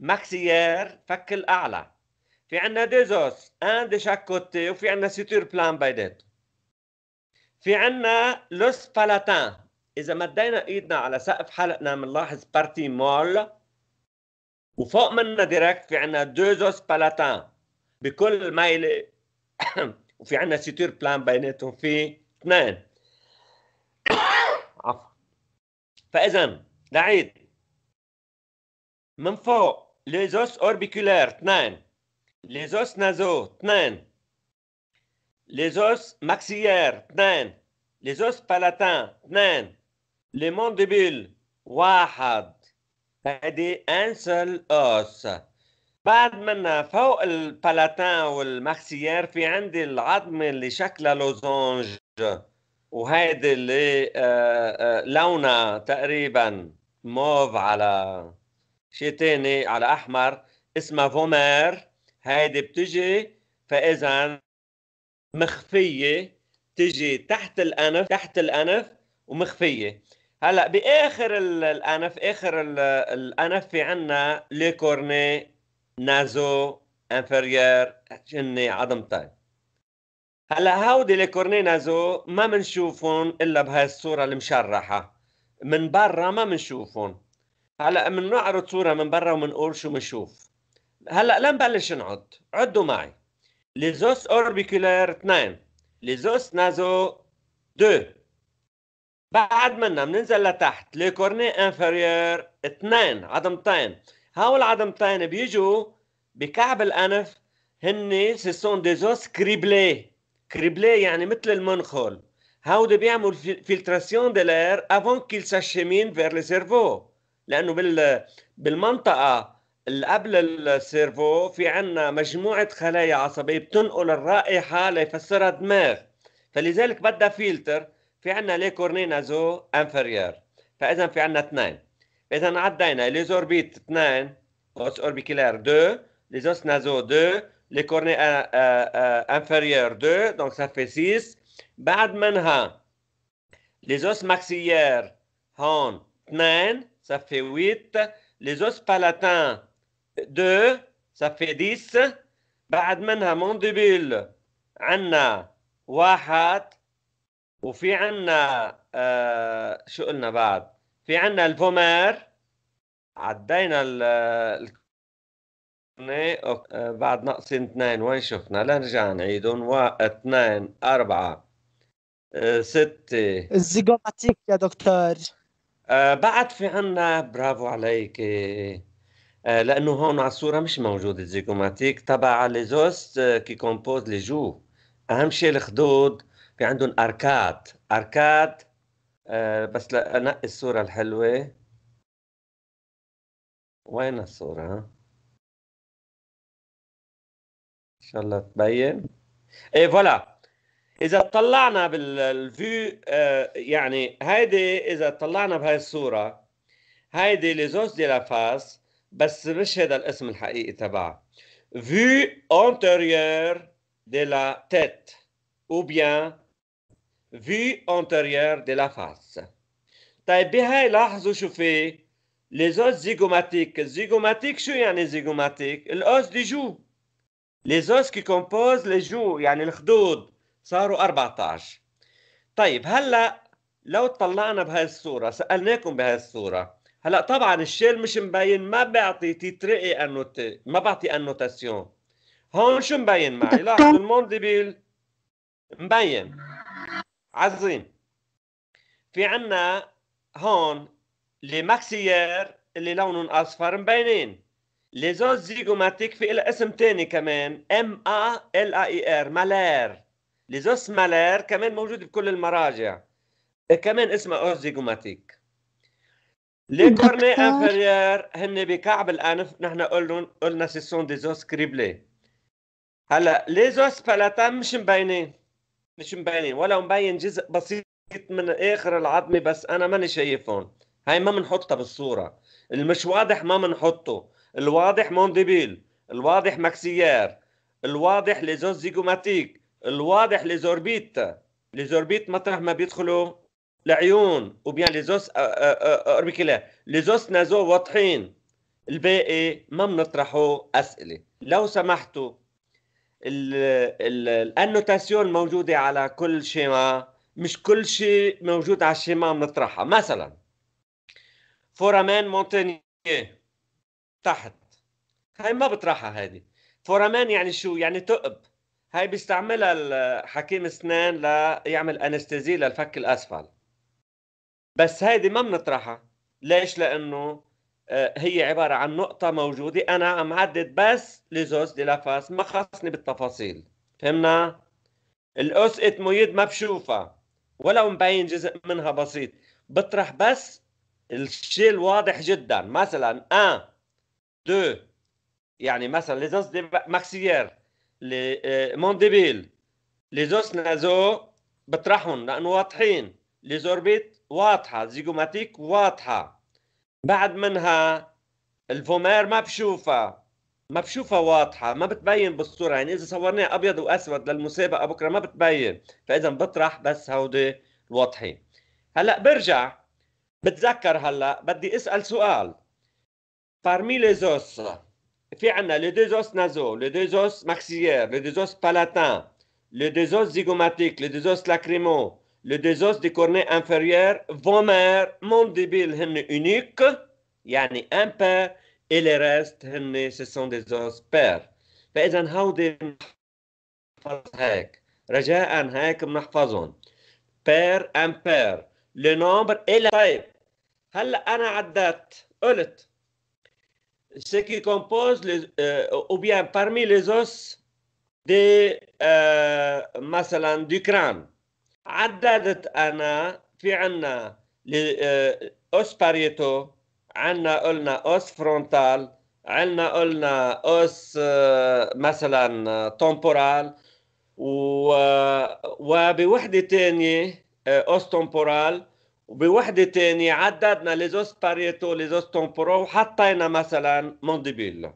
ماكسيير فك الاعلى في عندنا ديزوس اند كوتي وفي عندنا سيتور بلان بيداتو في عندنا لوس بالاتان اذا مدينا ايدنا على سقف حلقنا بنلاحظ بارتي مول وفوق منا ديركت في عندنا دوزوس بالاتان بكل ميله وفي عندنا سيتور بلان بيناتهم في اثنين [coughs] عفوا فاذا نعيد من فوق ليزوس اوربيكولير اثنين ليزوس نازو اثنين ليزوس ماكسيير اثنين ليزوس بالاتان اثنين لي مونديبول واحد هذه انسل اوس بعد منا فوق البالاتان والماكسيير في عندي العظمة اللي شكلها لوزونج وهيدي اللي آه، آه، لونها تقريبا موف على شيء تاني على احمر اسمها فومير هيدي بتجي فاذا مخفيه تجي تحت الانف تحت الانف ومخفيه هلا باخر الانف اخر الانف في عنا لي كورني نازو انفيرير هن عظم طيب هلا هودي لكورني نازو ما بنشوفهم الا بهاي الصوره المشرحه من برا ما بنشوفهم هلا بنعرض صوره من برا وبنقول شو بنشوف هلا لنبلش نعد عدوا معي ليزوس اوربيكولير 2 ليزوس نازو 2 بعد منا بننزل لتحت لكورني انفيريور 2 عظمتين هاو العظمتين بيجوا بكعب الانف هن سيسون ديزوس كريبلي كريبلي يعني مثل المنخل هاودي بيعمل فلتراسيون دي لير افون كيل ساشيمين فير لي سيرفو لانه بال بالمنطقه اللي قبل السيرفو في عنا مجموعه خلايا عصبيه بتنقل الرائحه ليفسرها الدماغ فلذلك بدها فلتر في عنا لي كورنينازو انفيرير فاذا في عنا اثنين Les عدينا les orbites, 2 os orbiculaires 2 les os nasaux 2 les cornées euh, euh, euh, inférieures 2 donc ça fait 6 بعد منها les os maxillaires 2 ça fait 8 les os palatins 2 ça fait 10 بعد منها mandibule عندنا واحد وفي عندنا شو قلنا بعد في عنا الفومير عدينا ال آه، بعد ناقصين اثنين وين شفنا لا نرجع نعيدهم واثنين أربعة آه، ستة الزيجوماتيك يا دكتور آه، بعد في عنا برافو عليك لأنه هون على الصورة مش موجودة الزيجوماتيك تبع ليزوست كي كومبوز لي جو أهم شيء الخدود في عندهم أركاد أركاد آه، بس لا انقي الصوره الحلوه وين الصوره ها ان شاء الله تبين ايه فوالا اذا طلعنا بالفيو آه، يعني هيدي اذا طلعنا بهاي الصوره هيدي ليزوس دي لافاس بس مش هذا الاسم الحقيقي تبعها فيو أونتيريور دي لا تيت او بيان في antérieure de la face. طيب بهاي لاحظوا شو في زوز زيغوماتيك زيغوماتيك شو يعني زيغوماتيك الاوس دي جو زوز كي كومبوز لي جو يعني الخدود صاروا 14 طيب هلا لو طلعنا بهاي الصوره سالناكم بهاي الصوره هلا طبعا الشيل مش مبين ما بيعطي تيترقي انوت ما بعطي انوتاسيون هون شو مبين معي لاحظوا المونديبيل مبين عظيم في عنا هون لي ماكسيير اللي لونهم اصفر مبينين لي زوز زيجوماتيك في لها اسم تاني كمان ام ا ال اي ار مالير لي زوز مالير كمان موجود بكل المراجع كمان اسمها اوزيجوماتيك لي كورني انفيرير هن بكعب الانف نحن قلنا قلنا سيسون دي زوس كريبلي هلا لي زوز بالاتام مش مبينين مش مبينين ولو مبين جزء بسيط من اخر العظمه بس انا ماني شايفهم هاي ما بنحطها بالصوره المش واضح ما بنحطه الواضح مونديبيل الواضح ماكسيير الواضح ليزون زيجوماتيك الواضح لزوربيتا لزوربيت مطرح ما بيدخلوا العيون وبيان ليزوس اوربيكيلا ليزوس نازو واضحين الباقي ما بنطرحه اسئله لو سمحتوا الانوتاسيون موجوده على كل شيما مش كل شيء موجود على الشيما بنطرحها مثلا فورامان مونتيني تحت هاي ما بطرحها هيدي فورامان يعني شو يعني تقب هاي بيستعملها حكيم اسنان ليعمل انستيزي للفك الاسفل بس هيدي ما بنطرحها ليش لانه آه، هي عبارة عن نقطة موجودة أنا عم عدد بس لزوز دي لافاس ما خصني بالتفاصيل فهمنا؟ الأس إتمويد ما بشوفها ولو مبين جزء منها بسيط بطرح بس الشيء الواضح جدا مثلا ان آه، دو يعني مثلا لزوز دي ماكسيير آه، مونديبيل لزوز نازو بطرحهم لانه واضحين لزوربيت واضحه زيجوماتيك واضحه بعد منها الفومير ما بشوفها ما بشوفها واضحة ما بتبين بالصورة يعني إذا صورناها أبيض وأسود للمسابقة بكرة ما بتبين فإذا بطرح بس هودي الواضحين هلأ برجع بتذكر هلأ بدي أسأل سؤال بارمي لي زوس في عنا لي deux os nasaux les deux os maxillaires les deux زوس palatins لي deux os Les deux os des cornets inférieurs, vont même, mon débile, ils sont uniques, un paire, et les restes, ils sont des os paires. C'est-à-dire qu'ils ne sont pas un paire. Raja est un paire. Paire, un paire. Le nombre est le même. C'est-à-dire qu'il y a deux. Ce qui compose, euh, ou bien parmi les os des masalans euh, du crâne. عددت انا في عنا آه، اوس باريتو عنا قلنا اوس فرونتال عنا قلنا اوس آه، مثلا آه، تومبورال و... وبوحده ثانيه اوس تومبورال وبوحده ثانيه عددنا لزوس باريتو لزوس تومبورو وحطينا مثلا مونديبيلو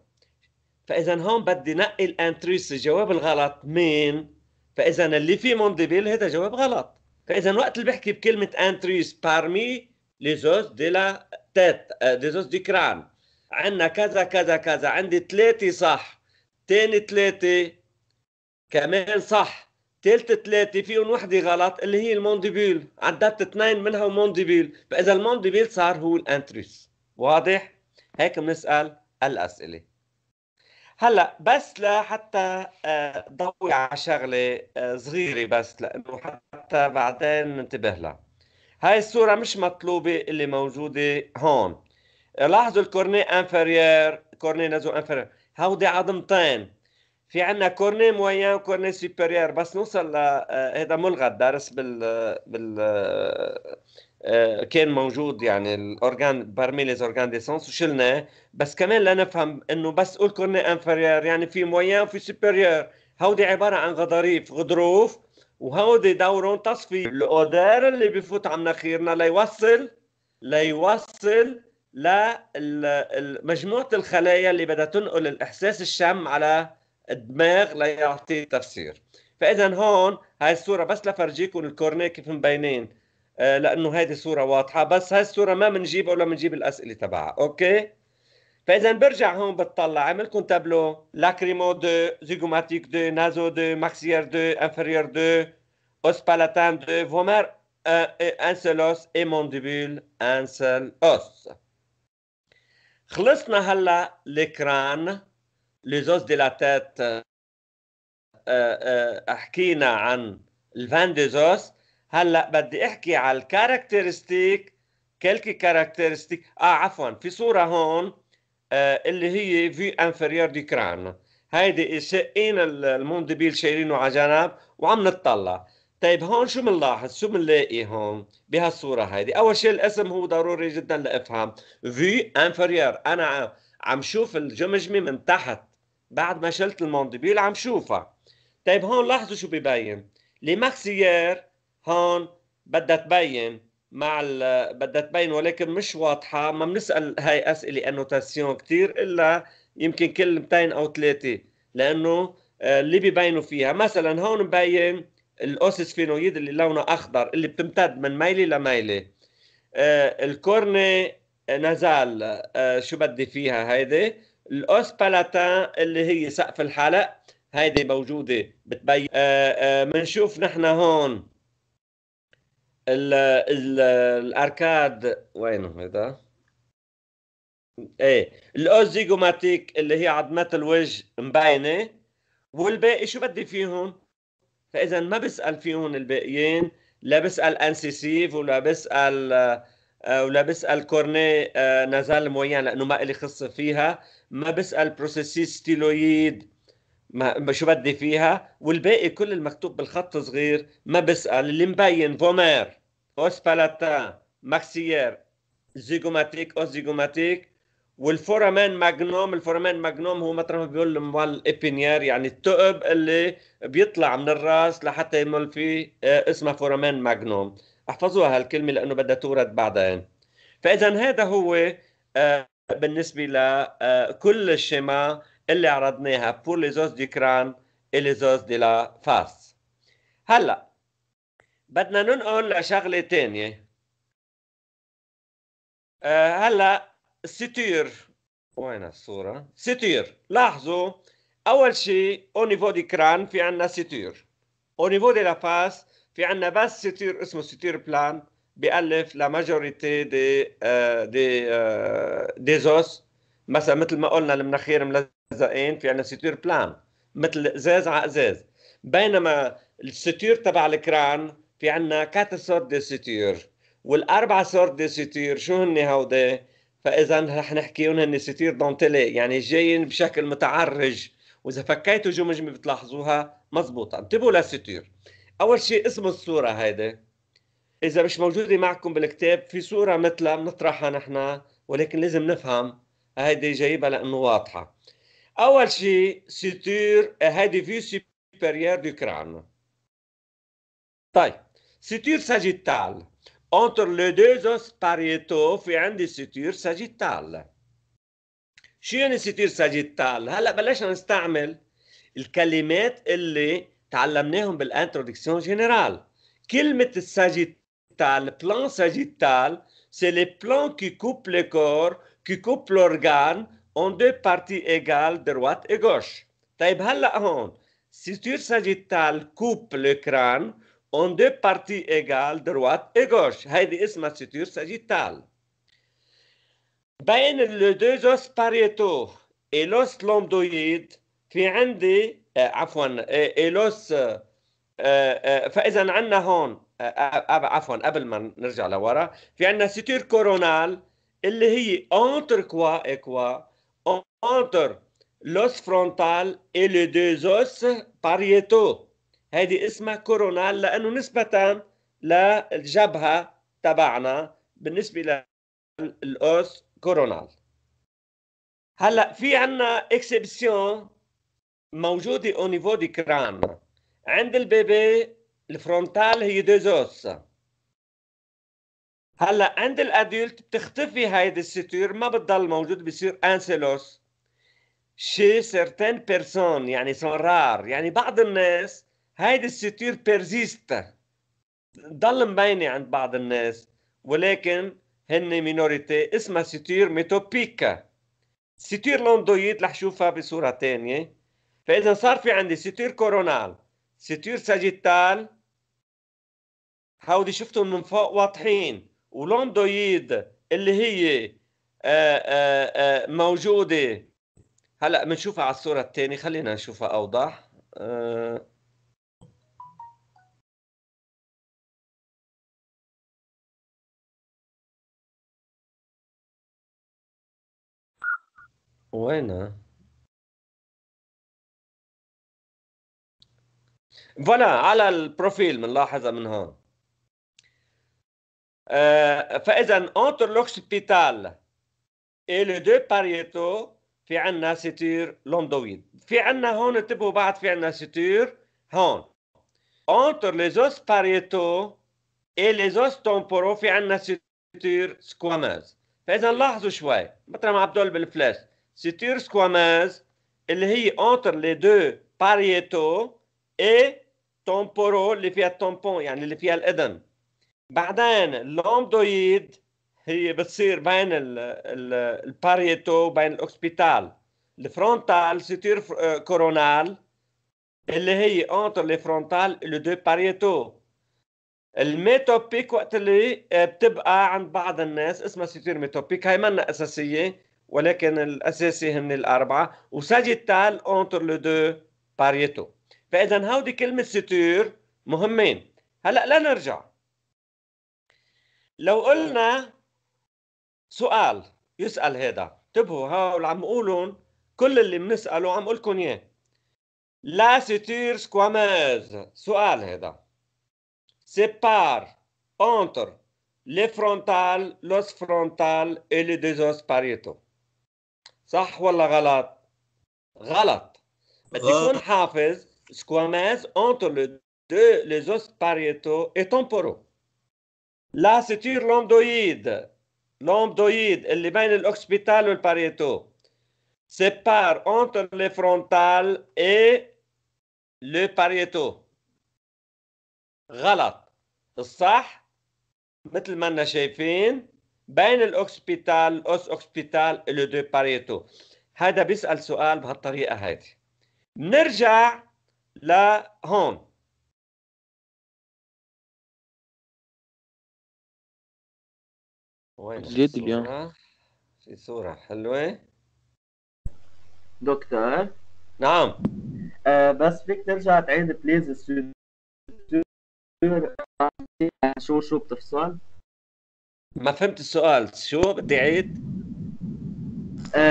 فاذا هون بدي نقي الانتريس الجواب الغلط مين فاذا اللي في مونديبيل هذا جواب غلط فاذا وقت اللي بحكي بكلمه انتريس بارمي لي زوز دي لا تيت دي زوز دي كران عندنا كذا كذا كذا عندي ثلاثه صح ثاني ثلاثه كمان صح ثالث ثلاثة فيهم وحدة غلط اللي هي المونديبيل عدت اثنين منها ومونديبيل فإذا المونديبيل صار هو الانتريس واضح؟ هيك بنسأل الأسئلة هلا بس لحتى آه، ضوي على شغله آه، صغيره بس لانه حتى بعدين ننتبه لها هاي الصوره مش مطلوبه اللي موجوده هون لاحظوا الكورني انفيرير كورني نازو انفيرير هودي عظمتين في عندنا كورني مويان وكورني سوبيرير بس نوصل لهذا آه، ملغى الدرس بال بال آه، كان موجود يعني الاورجان برمي ليزورجان ديسونس وشلناه بس كمان لنفهم انه بس قول كورني انفيريور يعني في مويان وفي سوبيريور هودي عباره عن غضاريف غضروف وهودي دورهم تصفي الاودار اللي بفوت على مناخيرنا ليوصل ليوصل لمجموعه الخلايا اللي بدها تنقل الاحساس الشم على الدماغ ليعطي تفسير فاذا هون هاي الصوره بس لفرجيكم الكورنيه كيف مبينين آه، لانه هذه صوره واضحه بس هالصوره ما بنجيبها ولا بنجيب الاسئله تبعها اوكي فاذا برجع هون بتطلع عملكم تابلو لاكريمو دو زيغوماتيك دو نازو دو ماكسيير دو انفيريور دو آه، آه، اوس بالاتان دو Vomer, un, اي seul os et خلصنا هلا الكران لزوز دي لا تيت حكينا عن الفان دي زوس هلا بدي احكي على الكاركترستيك كلكي كاركترستيك اه عفوا في صوره هون آه اللي هي في انفيريور دي كران هيدي شقين المونديبيل شايلينه على جنب وعم نطلع طيب هون شو بنلاحظ شو بنلاقي هون بهالصوره هيدي اول شيء الاسم هو ضروري جدا لافهم في انفيريور انا عم شوف الجمجمه من تحت بعد ما شلت المونديبيل عم شوفها طيب هون لاحظوا شو ببين لي ماكسيير هون بدها تبين مع بدها تبين ولكن مش واضحه ما بنسال هاي اسئله انوتاسيون كثير الا يمكن كل 200 او ثلاثه لانه آه، اللي ببينوا فيها مثلا هون مبين الاوسسفينويد اللي لونه اخضر اللي بتمتد من ميله لميله آه، الكورني نزال آه، شو بدي فيها هيدي الاوس بالاتان اللي هي سقف الحلق هيدي موجوده بتبين بنشوف نحن هون ال ال الاركاد وينه هذا؟ ايه الاوزيجوماتيك اللي هي عظمات الوجه مبينه والباقي شو بدي فيهم؟ فاذا ما بسال فيهم الباقيين لا بسال انسيسيف ولا بسال آه، ولا بسال كورني آه، نازال معين لانه ما لي خصه فيها ما بسال بروسيسيس ستيلويد ما شو بدي فيها والباقي كل المكتوب بالخط صغير ما بسال اللي مبين فومير أوس بلاتان ماكسيير زيجوماتيك او زيجوماتيك والفورمان ماجنوم الفورمان ماجنوم هو مطرح بيقول الموال ابينيار يعني الثقب اللي بيطلع من الراس لحتى يمل فيه آه، اسمه فورمان ماجنوم احفظوها هالكلمه لانه بدها تورد بعدين فاذا هذا هو آه، بالنسبه لكل آه، الشيما اللي عرضناها بور لي زوز دي كران لي زوز دي لا فاس هلا بدنا ننقل لشغله ثانيه أه هلا ستير وين الصوره ستير لاحظوا اول شيء او نيفو دي كران في عندنا ستير او نيفو دي لافاس في عندنا بس ستير اسمه ستير بلان بيألف ماجوريتي دي دي دي زوس مثلا مثل ما قلنا المناخير ملزقين في عندنا ستير بلان مثل ازاز على ازاز بينما الستير تبع الكران في عنا كات سورد دي ستير والاربع سورد دي ستير شو هن هودي فاذا رح نحكيهم هن ستير دونتيلي يعني جايين بشكل متعرج واذا فكيتوا جمجمه بتلاحظوها مزبوطة انتبهوا للستير اول شيء اسم الصوره هيدي اذا مش موجوده معكم بالكتاب في صوره مثلها بنطرحها نحن ولكن لازم نفهم هيدي جايبها لانه واضحه اول شيء ستير هيدي في سوبيريور دو كران طيب Suture sagittale, entre les deux os pariétaux ah, il y a une suture sagittale. une suture sagittale, Hala, est-ce qu'on l'utilise Les mots, tu les as appris l'introduction générale. est le plan sagittal C'est le plan qui coupe le corps, qui coupe l'organe, en deux parties égales, droite et gauche. Maintenant, la suture sagittale coupe le crâne. en deux parties égales droite et gauche هذه اسمها suture sagittal بين لو دو os pariétaux et l'os lambdoïde في عندي عفوا اي ايلوس فاذا عندنا هون عفوا قبل ما نرجع لورا في عندنا سيتير كورونال اللي هي اونتر كوا اكوا اونتر لوس فرونتال اي لو دو اوس باريتو هيدي اسمها كورونال لانه نسبه للجبهه تبعنا بالنسبه للاوس كورونال هلا في عندنا اكسبسيون موجوده او نيفو دي كران عند البيبي الفرونتال هي دوزوس هلا عند الادلت بتختفي هيدي الستور ما بتضل موجود بصير انسيلوس شي سيرتين بيرسون يعني سون رار يعني بعض الناس هيدي الستير بيرزيستا ضل مبينة عند بعض الناس ولكن هن مينوريتي اسمها ستير ميتوبيكا ستير لوندويد رح شوفها بصورة تانية فإذا صار في عندي ستير كورونال ستير ساجيتال هودي شفتهم من فوق واضحين ولوندويد اللي هي آآ آه، آآ آه، آه، موجودة هلا بنشوفها على الصورة الثانية خلينا نشوفها أوضح آآ Ouais, فوالا على البروفيل بنلاحظها من, من هون آه، فاذا اونتر لوكسبيتال اي لو دو باريتو في عندنا ستير لوندويد في عندنا هون انتبهوا بعد في عندنا ستير هون اونتر زوس باريتو اي زوس تومبورو في عندنا ستير سكواماز فاذا لاحظوا شوي مثلا ما عم بدول بالفلاش ستير سكواماز اللي هي اونتر لي دو باريتو اي تومبورو اللي فيها التومبون يعني اللي فيها الاذن بعدين لومدويد هي بتصير بين الباريتو وبين الاوكسبيتال الفرونتال سيتير كورونال اللي هي انتر لي فرونتال لو دو باريتو الميتوبيك وقت اللي بتبقى عند بعض الناس اسمها سيتير ميتوبيك هي منا اساسيه ولكن الاساسي هن الاربعه وساجيتال اونتر لو دو باريتو فاذا هودي كلمه ستور مهمين هلا لا نرجع لو قلنا سؤال يسال هذا انتبهوا هول عم قولهم كل اللي بنساله عم قولكم اياه لا ستور سكواميز سؤال هذا سيبار اونتر لي فرونتال لوس فرونتال اي لي ديزوس باريتو صح ولا غلط؟ غلط بدك تكون حافظ سكواماز entre لو دو لي زوس باريتو اي تومبورو لا ستير لومدويد لومدويد اللي بين الاوكسبيتال والباريتو سيبار entre لي فرونتال اي لو باريتو غلط الصح مثل ما انا شايفين بين الاوكسبيتال اوس اوكسبيتال لو دو باريتو هذا بيسال سؤال بهالطريقه هذه نرجع لهون وين جيت اليوم في صورة حلوة دكتور نعم آه بس فيك ترجع تعيد بليز شو شو بتفصل Ma femme, tu sais, elle est sûre, elle est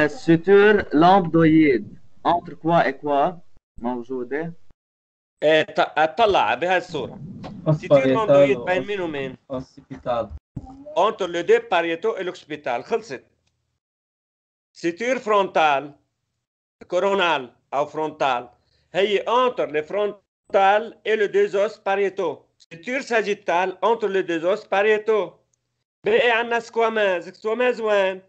sûre. Suture lambdoïde, entre quoi et quoi, mon jour Elle est sûre. Suture lambdoïde, elle est sûre. Suture lambdoïde, elle est sûre. Entre les deux pariétaux et l'hospital. Suture frontale, coronale ou frontal. Elle est entre le frontal et le deux os pariétaux. Suture sagittale, entre les deux os pariétaux. بقي إيه عندنا سكواماز سكواماز وين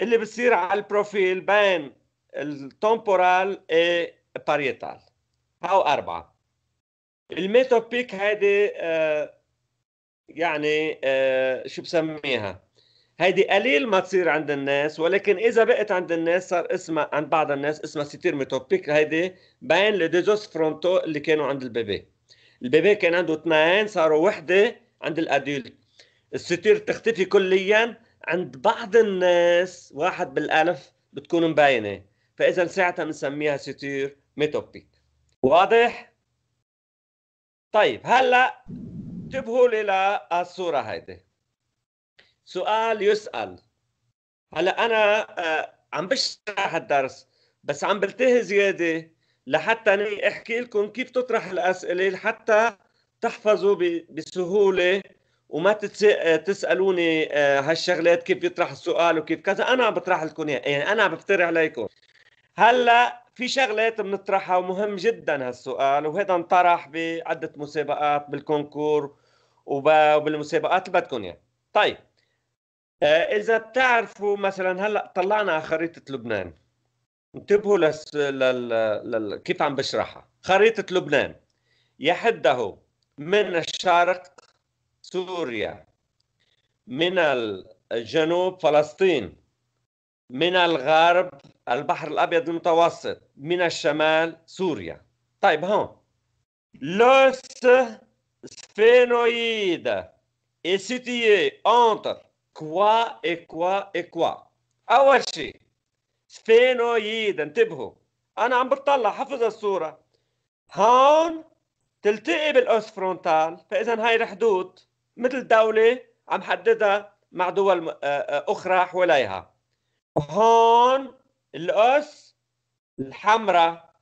اللي بتصير على البروفيل بين التومبورال اي باريتال هاو أربعة الميتوبيك هيدي آه، يعني آه، شو بسميها هيدي قليل ما تصير عند الناس ولكن اذا بقت عند الناس صار اسمها عند بعض الناس اسمها ستير ميتوبيك هيدي بين لديزوس فرونتو اللي كانوا عند البيبي البيبي كان عنده اثنين صاروا وحده عند الادلت الستير تختفي كليا عند بعض الناس واحد بالالف بتكون مباينه فاذا ساعتها بنسميها ستير ميتوبيك واضح طيب هلا انتبهوا لي للصوره هيدي سؤال يسال هلا انا آه، عم بشرح الدرس بس عم بلتهي زياده لحتى احكي لكم كيف تطرح الاسئله لحتى تحفظوا بسهوله وما آه، تسالوني آه، هالشغلات كيف يطرح السؤال وكيف كذا انا عم بطرح لكم اياها يعني انا عم بفتري عليكم هلا في شغلات بنطرحها ومهم جدا هالسؤال وهذا انطرح بعده مسابقات بالكونكور وبالمسابقات اللي بدكم اياها طيب آه، اذا بتعرفوا مثلا هلا طلعنا على خريطه لبنان انتبهوا لس... لل... لل... كيف عم بشرحها خريطه لبنان يحده من الشرق سوريا من الجنوب فلسطين من الغرب البحر الابيض المتوسط من الشمال سوريا طيب هون لوس سفينويد اي situé entre كوا اي كوا اي كوا أول شيء سفينويد انتبهوا أنا عم بطلع حفظ الصورة هون تلتقي بالاوس فرونتال فإذا هاي الحدود مثل دولة عم حددها مع دول آه، آه، أخرى حواليها هون الأس الحمراء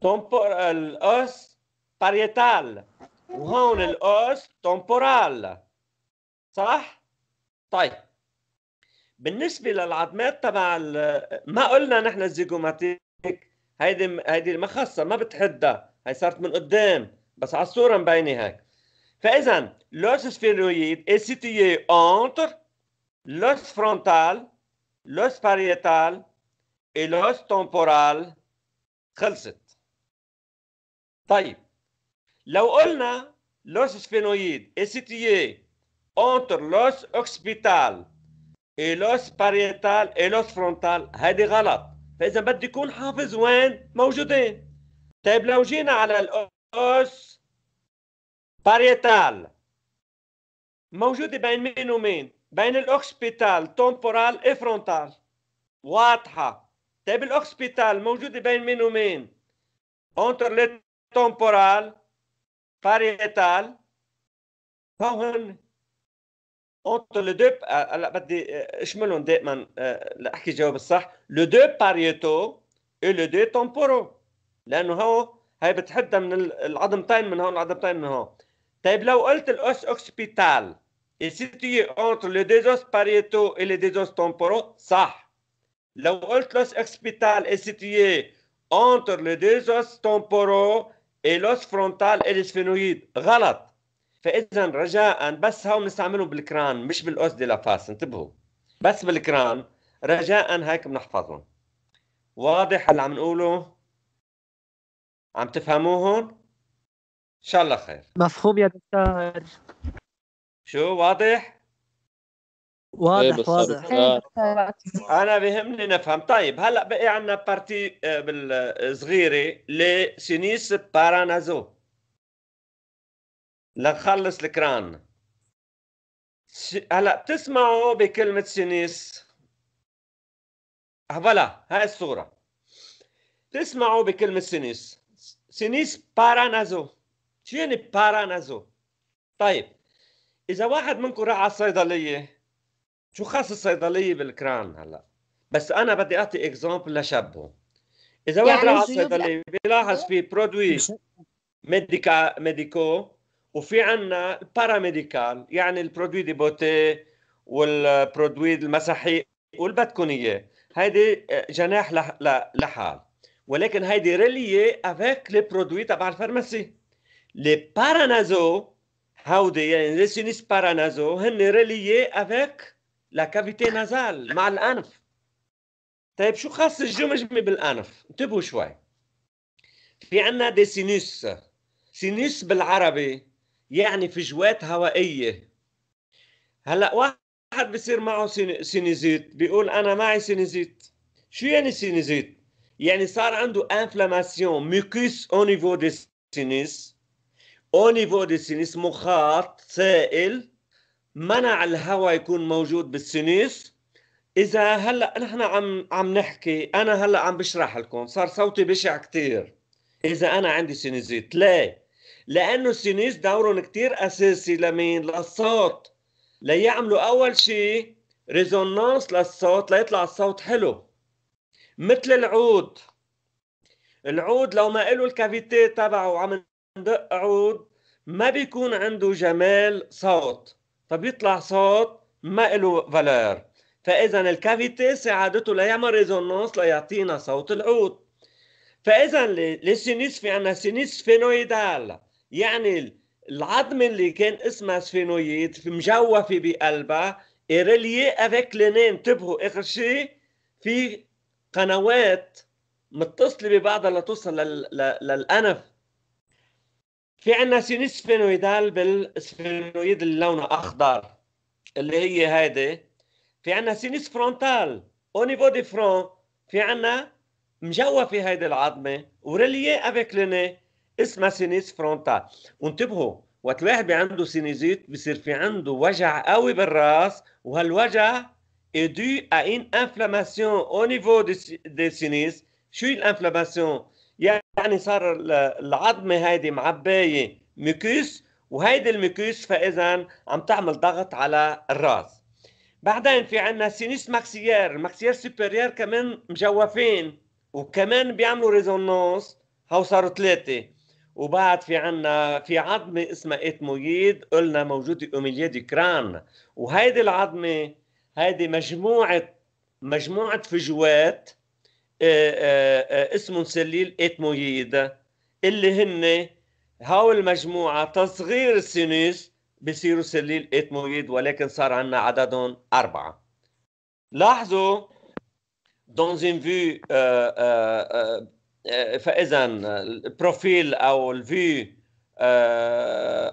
تمبور الأس باريتال وهون الأس تمبورال صح؟ طيب بالنسبة للعظمات تبع ما قلنا نحن الزيجوماتيك هيدي هيدي ما خاصة ما بتحدها هي صارت من قدام بس على الصورة مبينة هيك فاذا لوس سفينويد اي سيتي اونتر لوس فرونتال لوس باريتال اي لوس تمبورال خلصت طيب لو قلنا لوس سفينويد اي سيتي اونتر لوس اوكسبيتال اي لوس باريتال اي لوس فرونتال هذه غلط فاذا بدي يكون حافظ وين موجودين طيب لو جينا على الاوس باريتال موجودة بين مين ومين بين الأوكسبيتال تومبورال إفرونتال واضحة طيب الأوكسبيتال موجودة بين مين ومين أونتر لي تومبورال باريتال هون اونتر لو دو هلا بدي اشملهم دائما لاحكي جواب الصح لو دو باريتو و لو دو تومبورو لانه هو هي بتحدها من العظمتين من هون العظمتين من هون طيب لو قلت الاس اوكسبيتال السيتي اونتر لو ديزوس باريتو اي لو ديزوس تومبورو صح لو قلت لوس أوكسبيتال السيتي اونتر لو ديزوس تومبورو اي لوس فرونتال اي سفينويد غلط فاذا رجاء بس هاو بنستعملهم بالكران مش بالأوس دي لافاس انتبهوا بس بالكران رجاء هيك بنحفظهم واضح اللي عم نقوله عم تفهموهم؟ ان شاء الله خير مفهوم يا دكتور شو واضح؟ واضح إيه، واضح واضح إيه، انا بهمني نفهم طيب هلا بقي عندنا بارتي آه، بالصغيره لسينيس بارانازو لنخلص الكران هلا بتسمعوا بكلمه سينيس فوالا هاي الصوره بتسمعوا بكلمه سينيس سينيس بارانازو شو بارانازو طيب اذا واحد منكم راح على الصيدليه شو خاص الصيدليه بالكران هلا بس انا بدي اعطي اكزامبل لشبه اذا واحد يعني راح على الصيدليه بيلاحظ في برودوي ميديكا ميديكو وفي عنا باراميديكال يعني البرودوي دي بوتي والبرودوي المسحي واللي اياه هيدي آه، جناح لحال ولكن هيدي ريليي افيك لي برودوي تبع الفارماسي Les paranazos, how they are, بارانازو هن ريليي avec لا كافيتي نازال مع الأنف. طيب شو خاص الجمجمة بالأنف؟ انتبهوا شوي. في عنا دي سينوس. سينوس بالعربي يعني فجوات هوائية. هلا واحد بصير معه سينيزيت بيقول أنا معي سينيزيت. شو يعني سينيزيت؟ يعني صار عنده انفلاماسيون ميكوس او نيفو دي سينيس اوني فودي سينيس مخاط سائل منع الهواء يكون موجود بالسينيس اذا هلا نحن عم عم نحكي انا هلا عم بشرح لكم صار صوتي بشع كثير اذا انا عندي سينيزيت ليه لانه السينيس دورهم كثير اساسي لمين للصوت ليعملوا اول شيء ريزونانس للصوت ليطلع الصوت حلو مثل العود العود لو ما له الكافيتي تبعه عم عنده عود ما بيكون عنده جمال صوت فبيطلع صوت ما له فالور فاذا الكافيتي ساعدته ليعمل ريزونانس ليعطينا صوت العود فاذا للسينيس في عندنا سينيس فينويدال يعني العظم اللي كان اسمها سفينويد مجوفه بقلبها ريليي افيك لينين انتبهوا اخر شيء في قنوات متصله ببعضها لتوصل للانف في عندنا سينسفينويدال بالسفينويد اللي لونه اخضر اللي هي هيدي في عندنا سينيس فرونتال او نيفو دي فرون في عندنا مجوفه هيدي العظمه وريليي افيك ليني اسمها سينيس فرونتال وانتبهوا وقت الواحد عنده سينيزيت بصير في عنده وجع قوي بالراس وهالوجع ادو ا ان انفلاماسيون inflammation au niveau des, شو الانفلاماسيون؟ يعني صار العظمه هيدي معبايه ميكوس وهيدي الميكوس فاذا عم تعمل ضغط على الراس بعدين في عندنا سينيس ماكسيير الماكسيير سوبريير كمان مجوفين وكمان بيعملوا ريزونانس هو صاروا ثلاثه وبعد في عنا في عظمة اسمها اتمويد قلنا موجودة أوميليا دي كران وهيدي العظمة هيدي مجموعة مجموعة فجوات آه، آه، آه، اسمهم سليل اتمويد اللي هن هاو المجموعة تصغير السينوس بصيروا سليل اتمويد ولكن صار عندنا عددهم أربعة لاحظوا دونز ان فيو فإذا البروفيل أو الفيو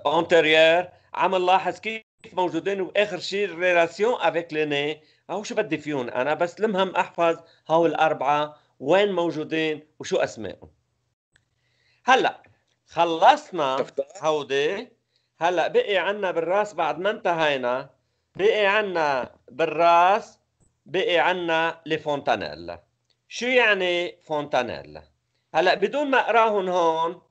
اونتيريور عم نلاحظ كيف موجودين واخر شيء ريلاسيون افيك ليني او شو بدي فيهم انا بس المهم احفظ هول الاربعه وين موجودين وشو اسمائهم هلا خلصنا هودي هلا بقي عنا بالراس بعد ما انتهينا بقي عنا بالراس بقي عنا لفونتانيلا شو يعني فونتانيلا هلا بدون ما اقراهم هون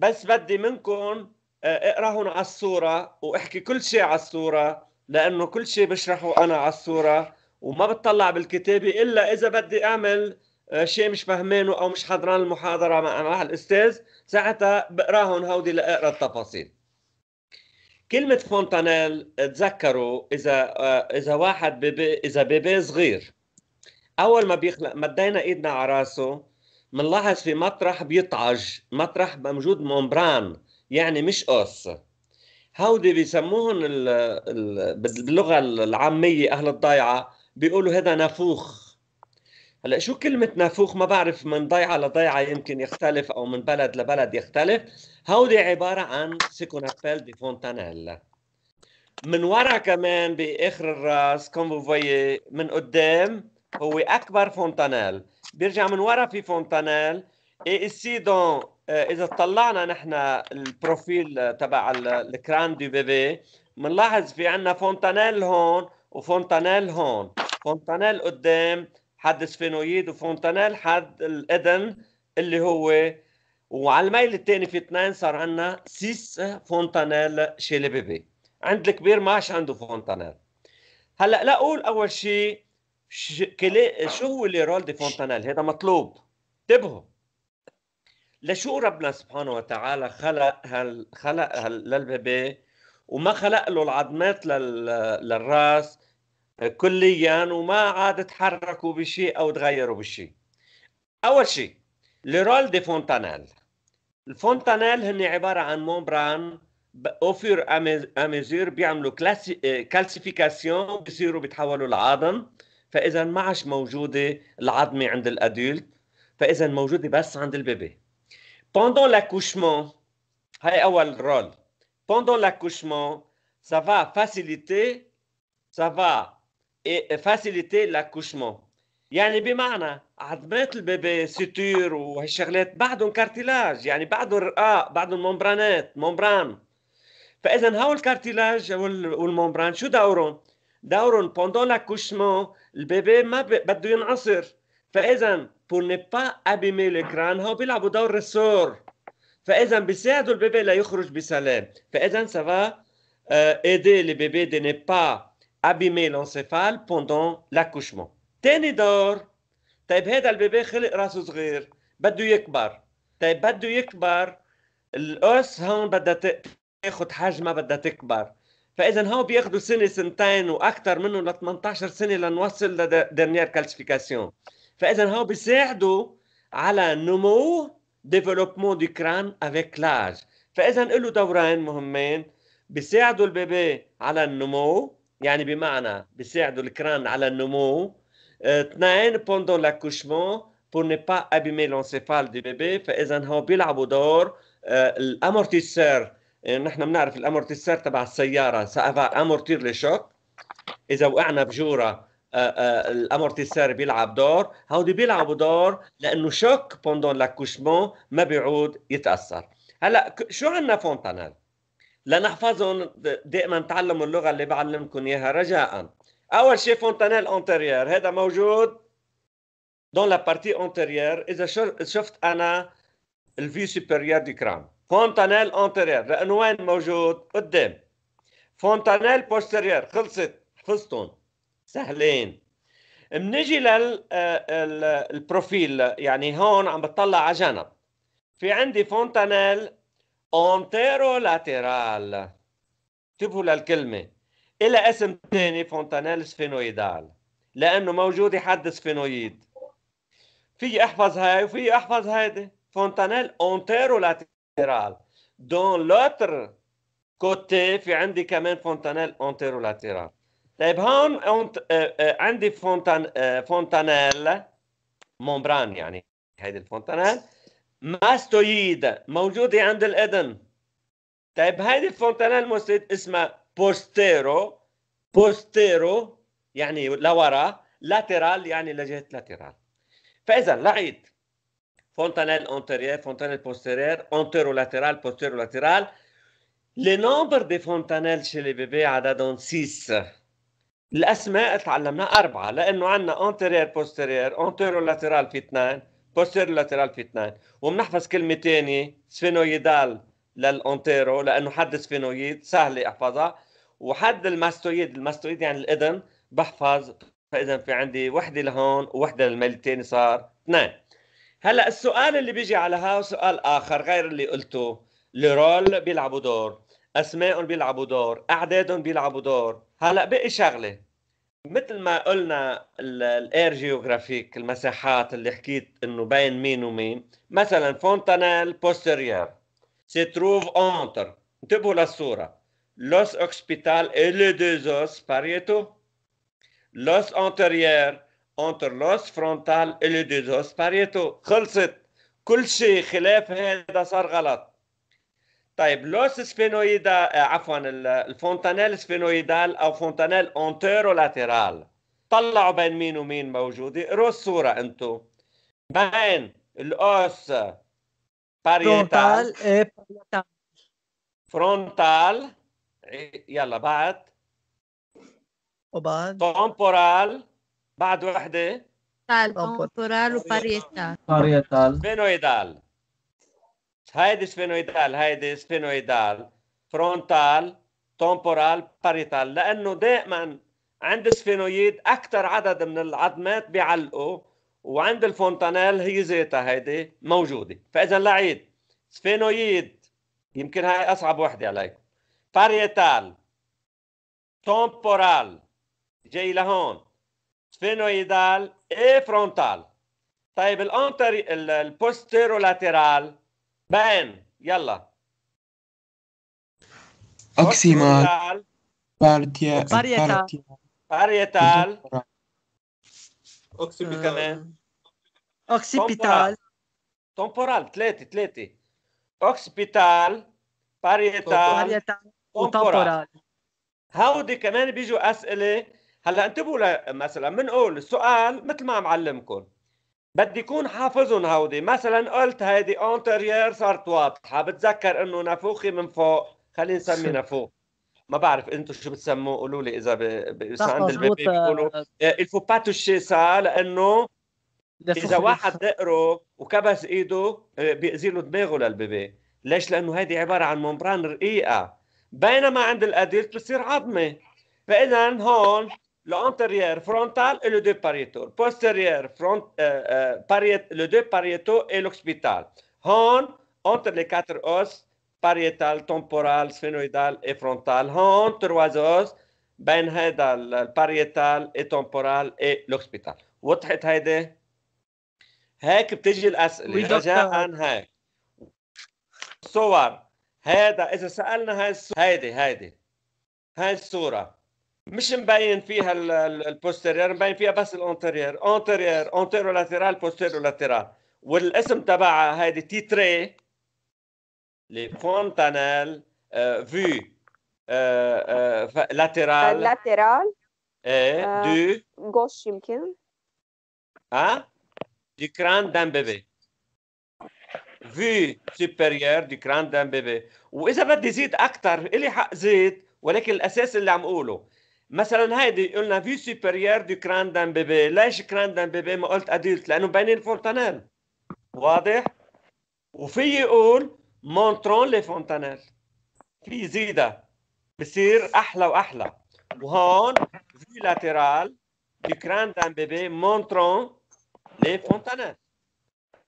بس بدي منكم آه، اقراهم على الصوره واحكي كل شيء على الصوره لانه كل شيء بشرحه انا على الصوره وما بتطلع بالكتابه الا اذا بدي اعمل آه، شيء مش فهمانه او مش حضران المحاضره مع, الاستاذ ساعتها بقراهم هودي لاقرا التفاصيل كلمة فونتانيل تذكروا إذا آه، إذا واحد بيبي إذا بيبي صغير أول ما بيخلق مدينا إيدنا على راسه بنلاحظ في مطرح بيطعج مطرح موجود ممبران يعني مش قص هودي بيسموهم ال ال باللغه العاميه اهل الضيعه بيقولوا هذا نافوخ هلا شو كلمة نافوخ ما بعرف من ضيعة لضيعة يمكن يختلف أو من بلد لبلد يختلف هودي عبارة عن سيكونابيل دي فونتانيلا من ورا كمان بآخر الراس كوم من قدام هو أكبر فونتانيل بيرجع من ورا في فونتانيل اي سي دون آه، اذا طلعنا نحن البروفيل تبع الكران دي بيبي بنلاحظ في عندنا فونتانيل هون وفونتانيل هون فونتانيل قدام حد سفينويد وفونتانيل حد الاذن اللي هو وعلى الميل الثاني في اثنين صار عندنا سيس فونتانيل شيلي بيبي عند الكبير ماش عنده فونتانيل هلا لا اقول اول شيء ش... كلي... شو هو اللي رول دي فونتانيل هذا مطلوب انتبهوا لشو ربنا سبحانه وتعالى خلق هال خلق هال للبيبي وما خلق له العظمات للراس كليا وما عاد تحركوا بشيء او تغيروا بشيء اول شيء لرول دي فونتانيل الفونتانيل هن عباره عن مومبران اوفير اميزير بيعملوا كلاسي... كالسيفيكاسيون بصيروا بيتحولوا لعظم فاذا ما عادش موجوده العظمه عند الادلت فاذا موجوده بس عند البيبي Pendant l'accouchement, pendant l'accouchement, ça va faciliter, ça va et faciliter l'accouchement. يعني بمعنى عظمات البيبي ستير وهالشغلات بعدهم كارتيلاج يعني بعدهم رقاق بعدهم ممبرانات ممبران فاذا des الكارتيلاج والممبران Pendant l'accouchement, bébé فاذا بورنيبا ابيمي لكران هو بيلعبوا دور ريسور فاذا بيساعدوا البيبي ليخرج بسلام فاذا سافا ايدي لي دي ني با ابيمي لانسيفال بوندون لاكوشمون تاني دور طيب هذا البيبي خلق راسه صغير بده يكبر طيب بده يكبر الاس هون بدها تاخذ حجمها بدها تكبر فاذا هون بياخذوا سنه سنتين واكثر منه ل 18 سنه لنوصل لدرنيير كالسيفيكاسيون فاذا هو بيساعدوا على نمو ديفلوبمون دي كران افيك لاج فاذا له دورين مهمين بيساعدوا البيبي على النمو يعني بمعنى بيساعدوا الكران على النمو آه، اثنين بوندون لاكوشمون بور ني با ابيمي لونسيفال دي بيبي فاذا هو بيلعبوا دور آه، الامورتيسور يعني نحن بنعرف الامورتيسور تبع السياره سافا امورتير لي شوك اذا وقعنا بجوره آه، آه، الامورتيسير بيلعب دور هودي بيلعبوا دور لانه شوك بوندون لاكوشمون ما بيعود يتاثر هلا شو عندنا فونتانيل لنحفظهم دائما تعلموا اللغه اللي بعلمكم اياها رجاء اول شيء فونتانيل اونتيريير هذا موجود دون لا بارتي اونتيريير اذا شفت انا الفي سوبيريور دي كرام فونتانيل اونتيريير لانه وين موجود قدام فونتانيل بوستيريور خلصت حفظتهم سهلين بنجي للبروفيل آه، يعني هون عم بتطلع على جنب في عندي فونتانيل اونتيرو لاترال انتبهوا للكلمة إلى اسم ثاني فونتانيل سفينويدال لأنه موجودة حد سفينويد في احفظ هاي وفي احفظ هيدي فونتانيل اونتيرو لاترال دون لوتر كوتي في عندي كمان فونتانيل اونتيرو لاترال طيب هون آه، آه، عندي فونتان آه، فونتانيل ممبران يعني هيدي الفونتانيل ماستويد موجودة عند الإذن طيب هيدي الفونتانيل ماستويد اسمها بوستيرو بوستيرو يعني لورا لاترال يعني لجهة لاترال فإذا لعيد فونتانيل أونتيريير فونتانيل بوستيرير أونتيرو لاترال بوستيرو لاترال لي نومبر دي فونتانيل شي لي بيبي عددهم 6 الاسماء تعلمناها اربعه لانه عندنا انتيرير بوستيرير انتيرو لاترال في اثنين بوستيرو لاترال في اثنين وبنحفظ كلمه ثانيه سفينويدال للانتيرو لانه حد سفينويد سهله احفظها وحد الماستويد الماستويد يعني الاذن بحفظ فاذا في عندي وحده لهون ووحده للميل الثاني صار اثنين هلا السؤال اللي بيجي على ها سؤال اخر غير اللي قلته لرول بيلعبوا دور اسماء بيلعبوا دور اعدادهم بيلعبوا دور هلا بقي شغله مثل ما قلنا الاير جيوغرافيك المساحات اللي حكيت انه بين مين ومين مثلا فونتانيل بوستيريير سي تروف اونتر انتبهوا للصوره لوس اوكسبيتال اي لي دوزوس باريتو لوس انتيريور انتر لوس فرونتال اي لي دوزوس باريتو خلصت كل شيء خلاف هذا صار غلط طيب لوس سفينويدا آه، عفوا الفونتانيل سفينويدال او فونتانيل اونتيرو لاتيرال طلعوا بين مين ومين موجوده قروا الصوره انتو بين الاوس باريتال فرونتال إيه، فرونتال إيه، يلا بعد وبعد تومبورال بعد وحده تومبورال وباريتال باريتال سفينويدال هايدي سفينويدال هايدي سفينويدال فرونتال تومبورال باريتال لانه دائما عند السفينويد اكثر عدد من العظمات بيعلقوا وعند الفونتانيل هي ذاتها هيدي موجوده فاذا لعيد سفينويد يمكن هاي اصعب وحده عليكم باريتال تومبورال جاي لهون سفينويدال اي فرونتال طيب الانتر لاترال بان يلا أكسيمال بارديا باريتال باريتال آه. أوكسيبيتال تومبورال ثلاثة ثلاثة أوكسيبيتال باريتال تومبورال هودي كمان بيجوا أسئلة هلا انتبهوا مثلا بنقول السؤال مثل ما عم علمكم بدي يكون حافظهم هودي مثلا قلت هيدي اونتيريير صارت واضحه بتذكر انه نافوخي من فوق خلينا نسمي [laughs] نافوخ ما بعرف انتم شو بتسموه قولوا لي اذا عند البيبي بيقولوا آه، آه. الفو با توشي سا لانه اذا واحد دقره وكبس ايده آه، بيأذي له دماغه للبيبي ليش لانه هيدي عباره عن ممبران رقيقه بينما عند الاديلت بتصير عظمه فاذا هون l'antérieur frontal et le deux pariétaux. Postérieur, front, euh, euh, le deux pariétaux et l'occipital. entre les quatre os, parietal, temporal, sphénoïdal et frontal. les trois os, parietal, et temporal et l'occipital. وضحت هيدا؟ هيك بتجي الاسئله رجاء هيك صور هذا اذا سالنا هاي هيدي هيدي هاي الصوره مش مبين فيها البوستيرير مبين فيها بس الانتيرير انتيرير انتيرو لاترال بوستيرو لاترال والاسم تبعها هيدي تيتري لي فونتانيل آه، في آه، آه، لاترال لاترال ايه دو غوش يمكن ها دي كران دان بيبي في سوبيريور دي كران دان بيبي واذا بدي زيد اكثر الي حق زيد ولكن الاساس اللي عم اقوله مثلا هيدي قلنا في سوبريير دو كران دان بيبي ليش كران دان بيبي ما قلت ادلت لانه بينين فونتانيل واضح وفي يقول مونترون لي فونتانيل في زيدا بصير احلى واحلى وهون في لاترال دو كران دان بيبي مونترون لي فونتانيل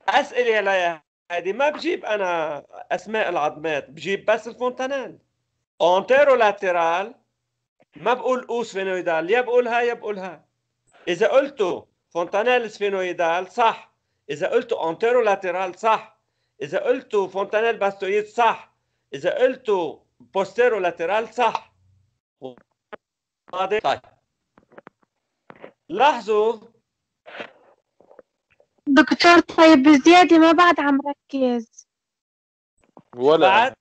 اسئله عليها هيدي ما بجيب انا اسماء العظمات بجيب بس الفونتانيل اونتيرو لاترال ما بقول او سفينويدال يا بقولها يا بقولها اذا قلتوا فونتانيل سفينويدال صح اذا قلتوا انتيرو لاترال صح اذا قلتوا فونتانيل باستويد صح اذا قلتوا بوستيرو لاترال صح طيب لاحظوا دكتور طيب بزيادة ما بعد عم ركز ولا بعد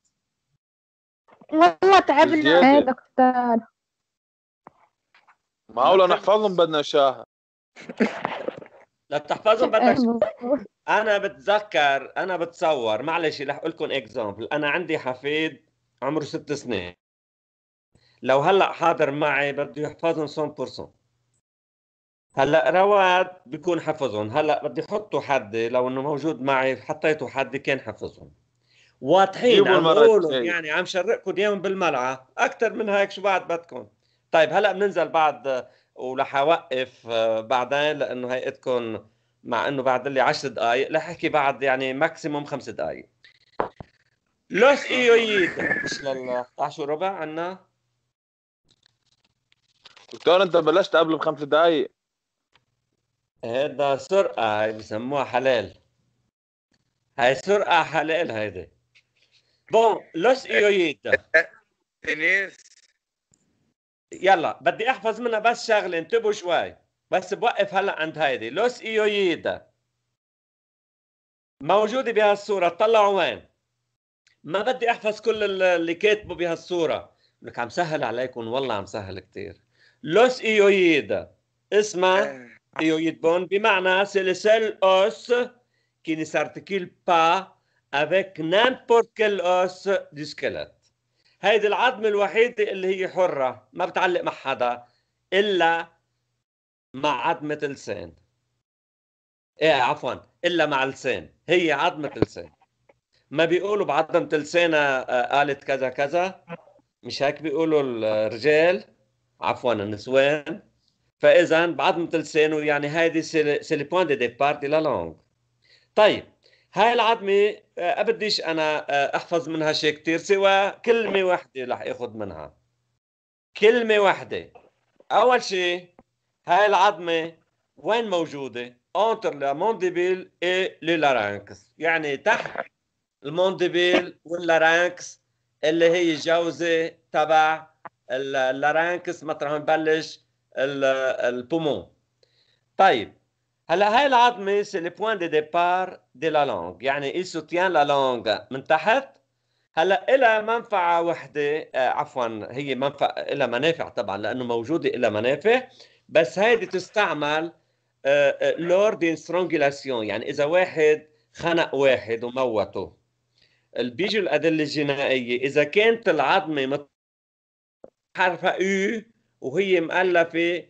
والله تعبنا يا إيه، دكتور ما هو نحفظهم بدنا اياها [laughs] لتحفظهم بدك [laughs] انا بتذكر انا بتصور معلش رح اقول لكم اكزامبل انا عندي حفيد عمره ست سنين لو هلا حاضر معي بده يحفظهم 100% هلا رواد بيكون حفظهم هلا بدي احطه حد لو انه موجود معي حطيته حد كان حفظهم واضحين عم يعني عم شرقكم اليوم بالملعه اكثر من هيك شو بعد بدكم طيب هلا بننزل بعد ورح اوقف آه، بعدين لانه هيئتكم مع انه بعد لي 10 دقائق رح احكي بعد يعني ماكسيموم خمس دقائق لوس ايويد مش لل 11 وربع عنا دكتور انت بلشت قبل بخمس دقائق هيدا سرقة هي بسموها حلال هاي سرقة حلال هيدي بون لوس ايويد إيه، تنس إيه، إيه، يلا بدي احفظ منها بس شغله انتبهوا شوي بس بوقف هلا عند هيدي لوس ايويدا موجوده بهالصوره طلعوا وين ما بدي احفظ كل اللي كاتبه بهالصوره لك عم سهل عليكم والله عم سهل كثير لوس ايويدا اسمها آه. ايويد بون بمعنى سي اوس كيني سارتكيل با افيك avec كيل اوس دي سكيلت هيدي العظمة الوحيدة اللي هي حرة ما بتعلق مع حدا إلا مع عظمة لسان إيه عفوا إلا مع لسان هي عظمة لسان ما بيقولوا بعظمة لسانها آه، آه، قالت كذا كذا مش هيك بيقولوا الرجال عفوا النسوان فإذا بعظمة لسانه يعني هيدي سي لي بوان دي ديبار دي لا لونغ طيب هاي العظمه آه، بديش انا آه، احفظ منها شيء كثير سوى كلمه واحده رح اخذ منها كلمه واحده اول شيء هاي العظمه وين موجوده اونتر لا مونديبيل اي لارانكس يعني تحت المونديبيل واللارانكس اللي هي جوزه تبع اللارانكس مطرح نبلش البومون طيب هلا هاي العظمه سي لو بوان دي ديبار دي لا لونغ يعني اي سوتيان لا لونغ من تحت هلا إلها منفعه وحده آه عفوا هي منفعه إلها منافع طبعا لانه موجوده إلها منافع بس هيدي تستعمل آه, آه، لور يعني اذا واحد خنق واحد وموته بيجوا الادله الجنائيه اذا كانت العظمه حرفها او إيه، وهي مؤلفه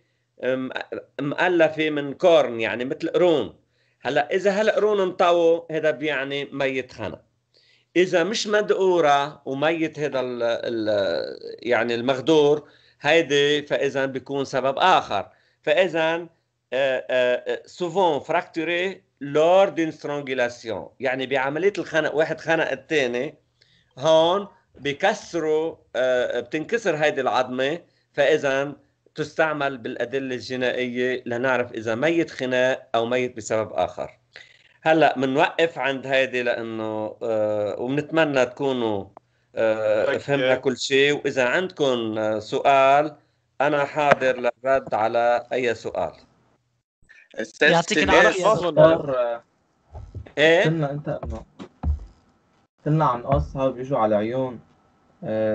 مؤلفه من كورن يعني مثل قرون هلا اذا هالقرون انطووا هذا بيعني ميت خنق اذا مش مدقوره وميت هذا الـ الـ يعني المغدور هيدي فاذا بيكون سبب اخر فاذا سوفون فراكتوري لور دون سترونجيلاسيون يعني بعمليه الخنق واحد خنق الثاني هون بكسروا آه، بتنكسر هيدي العظمه فاذا تستعمل بالأدلة الجنائية لنعرف إذا ميت خناق أو ميت بسبب آخر هلا بنوقف عند هيدي لانه آه وبنتمنى تكونوا آه فهمنا كل شيء واذا عندكم آه، سؤال انا حاضر للرد على اي سؤال يعطيك العافيه دكتور ايه قلنا انت قلنا عن قصها بيجوا على عيون آه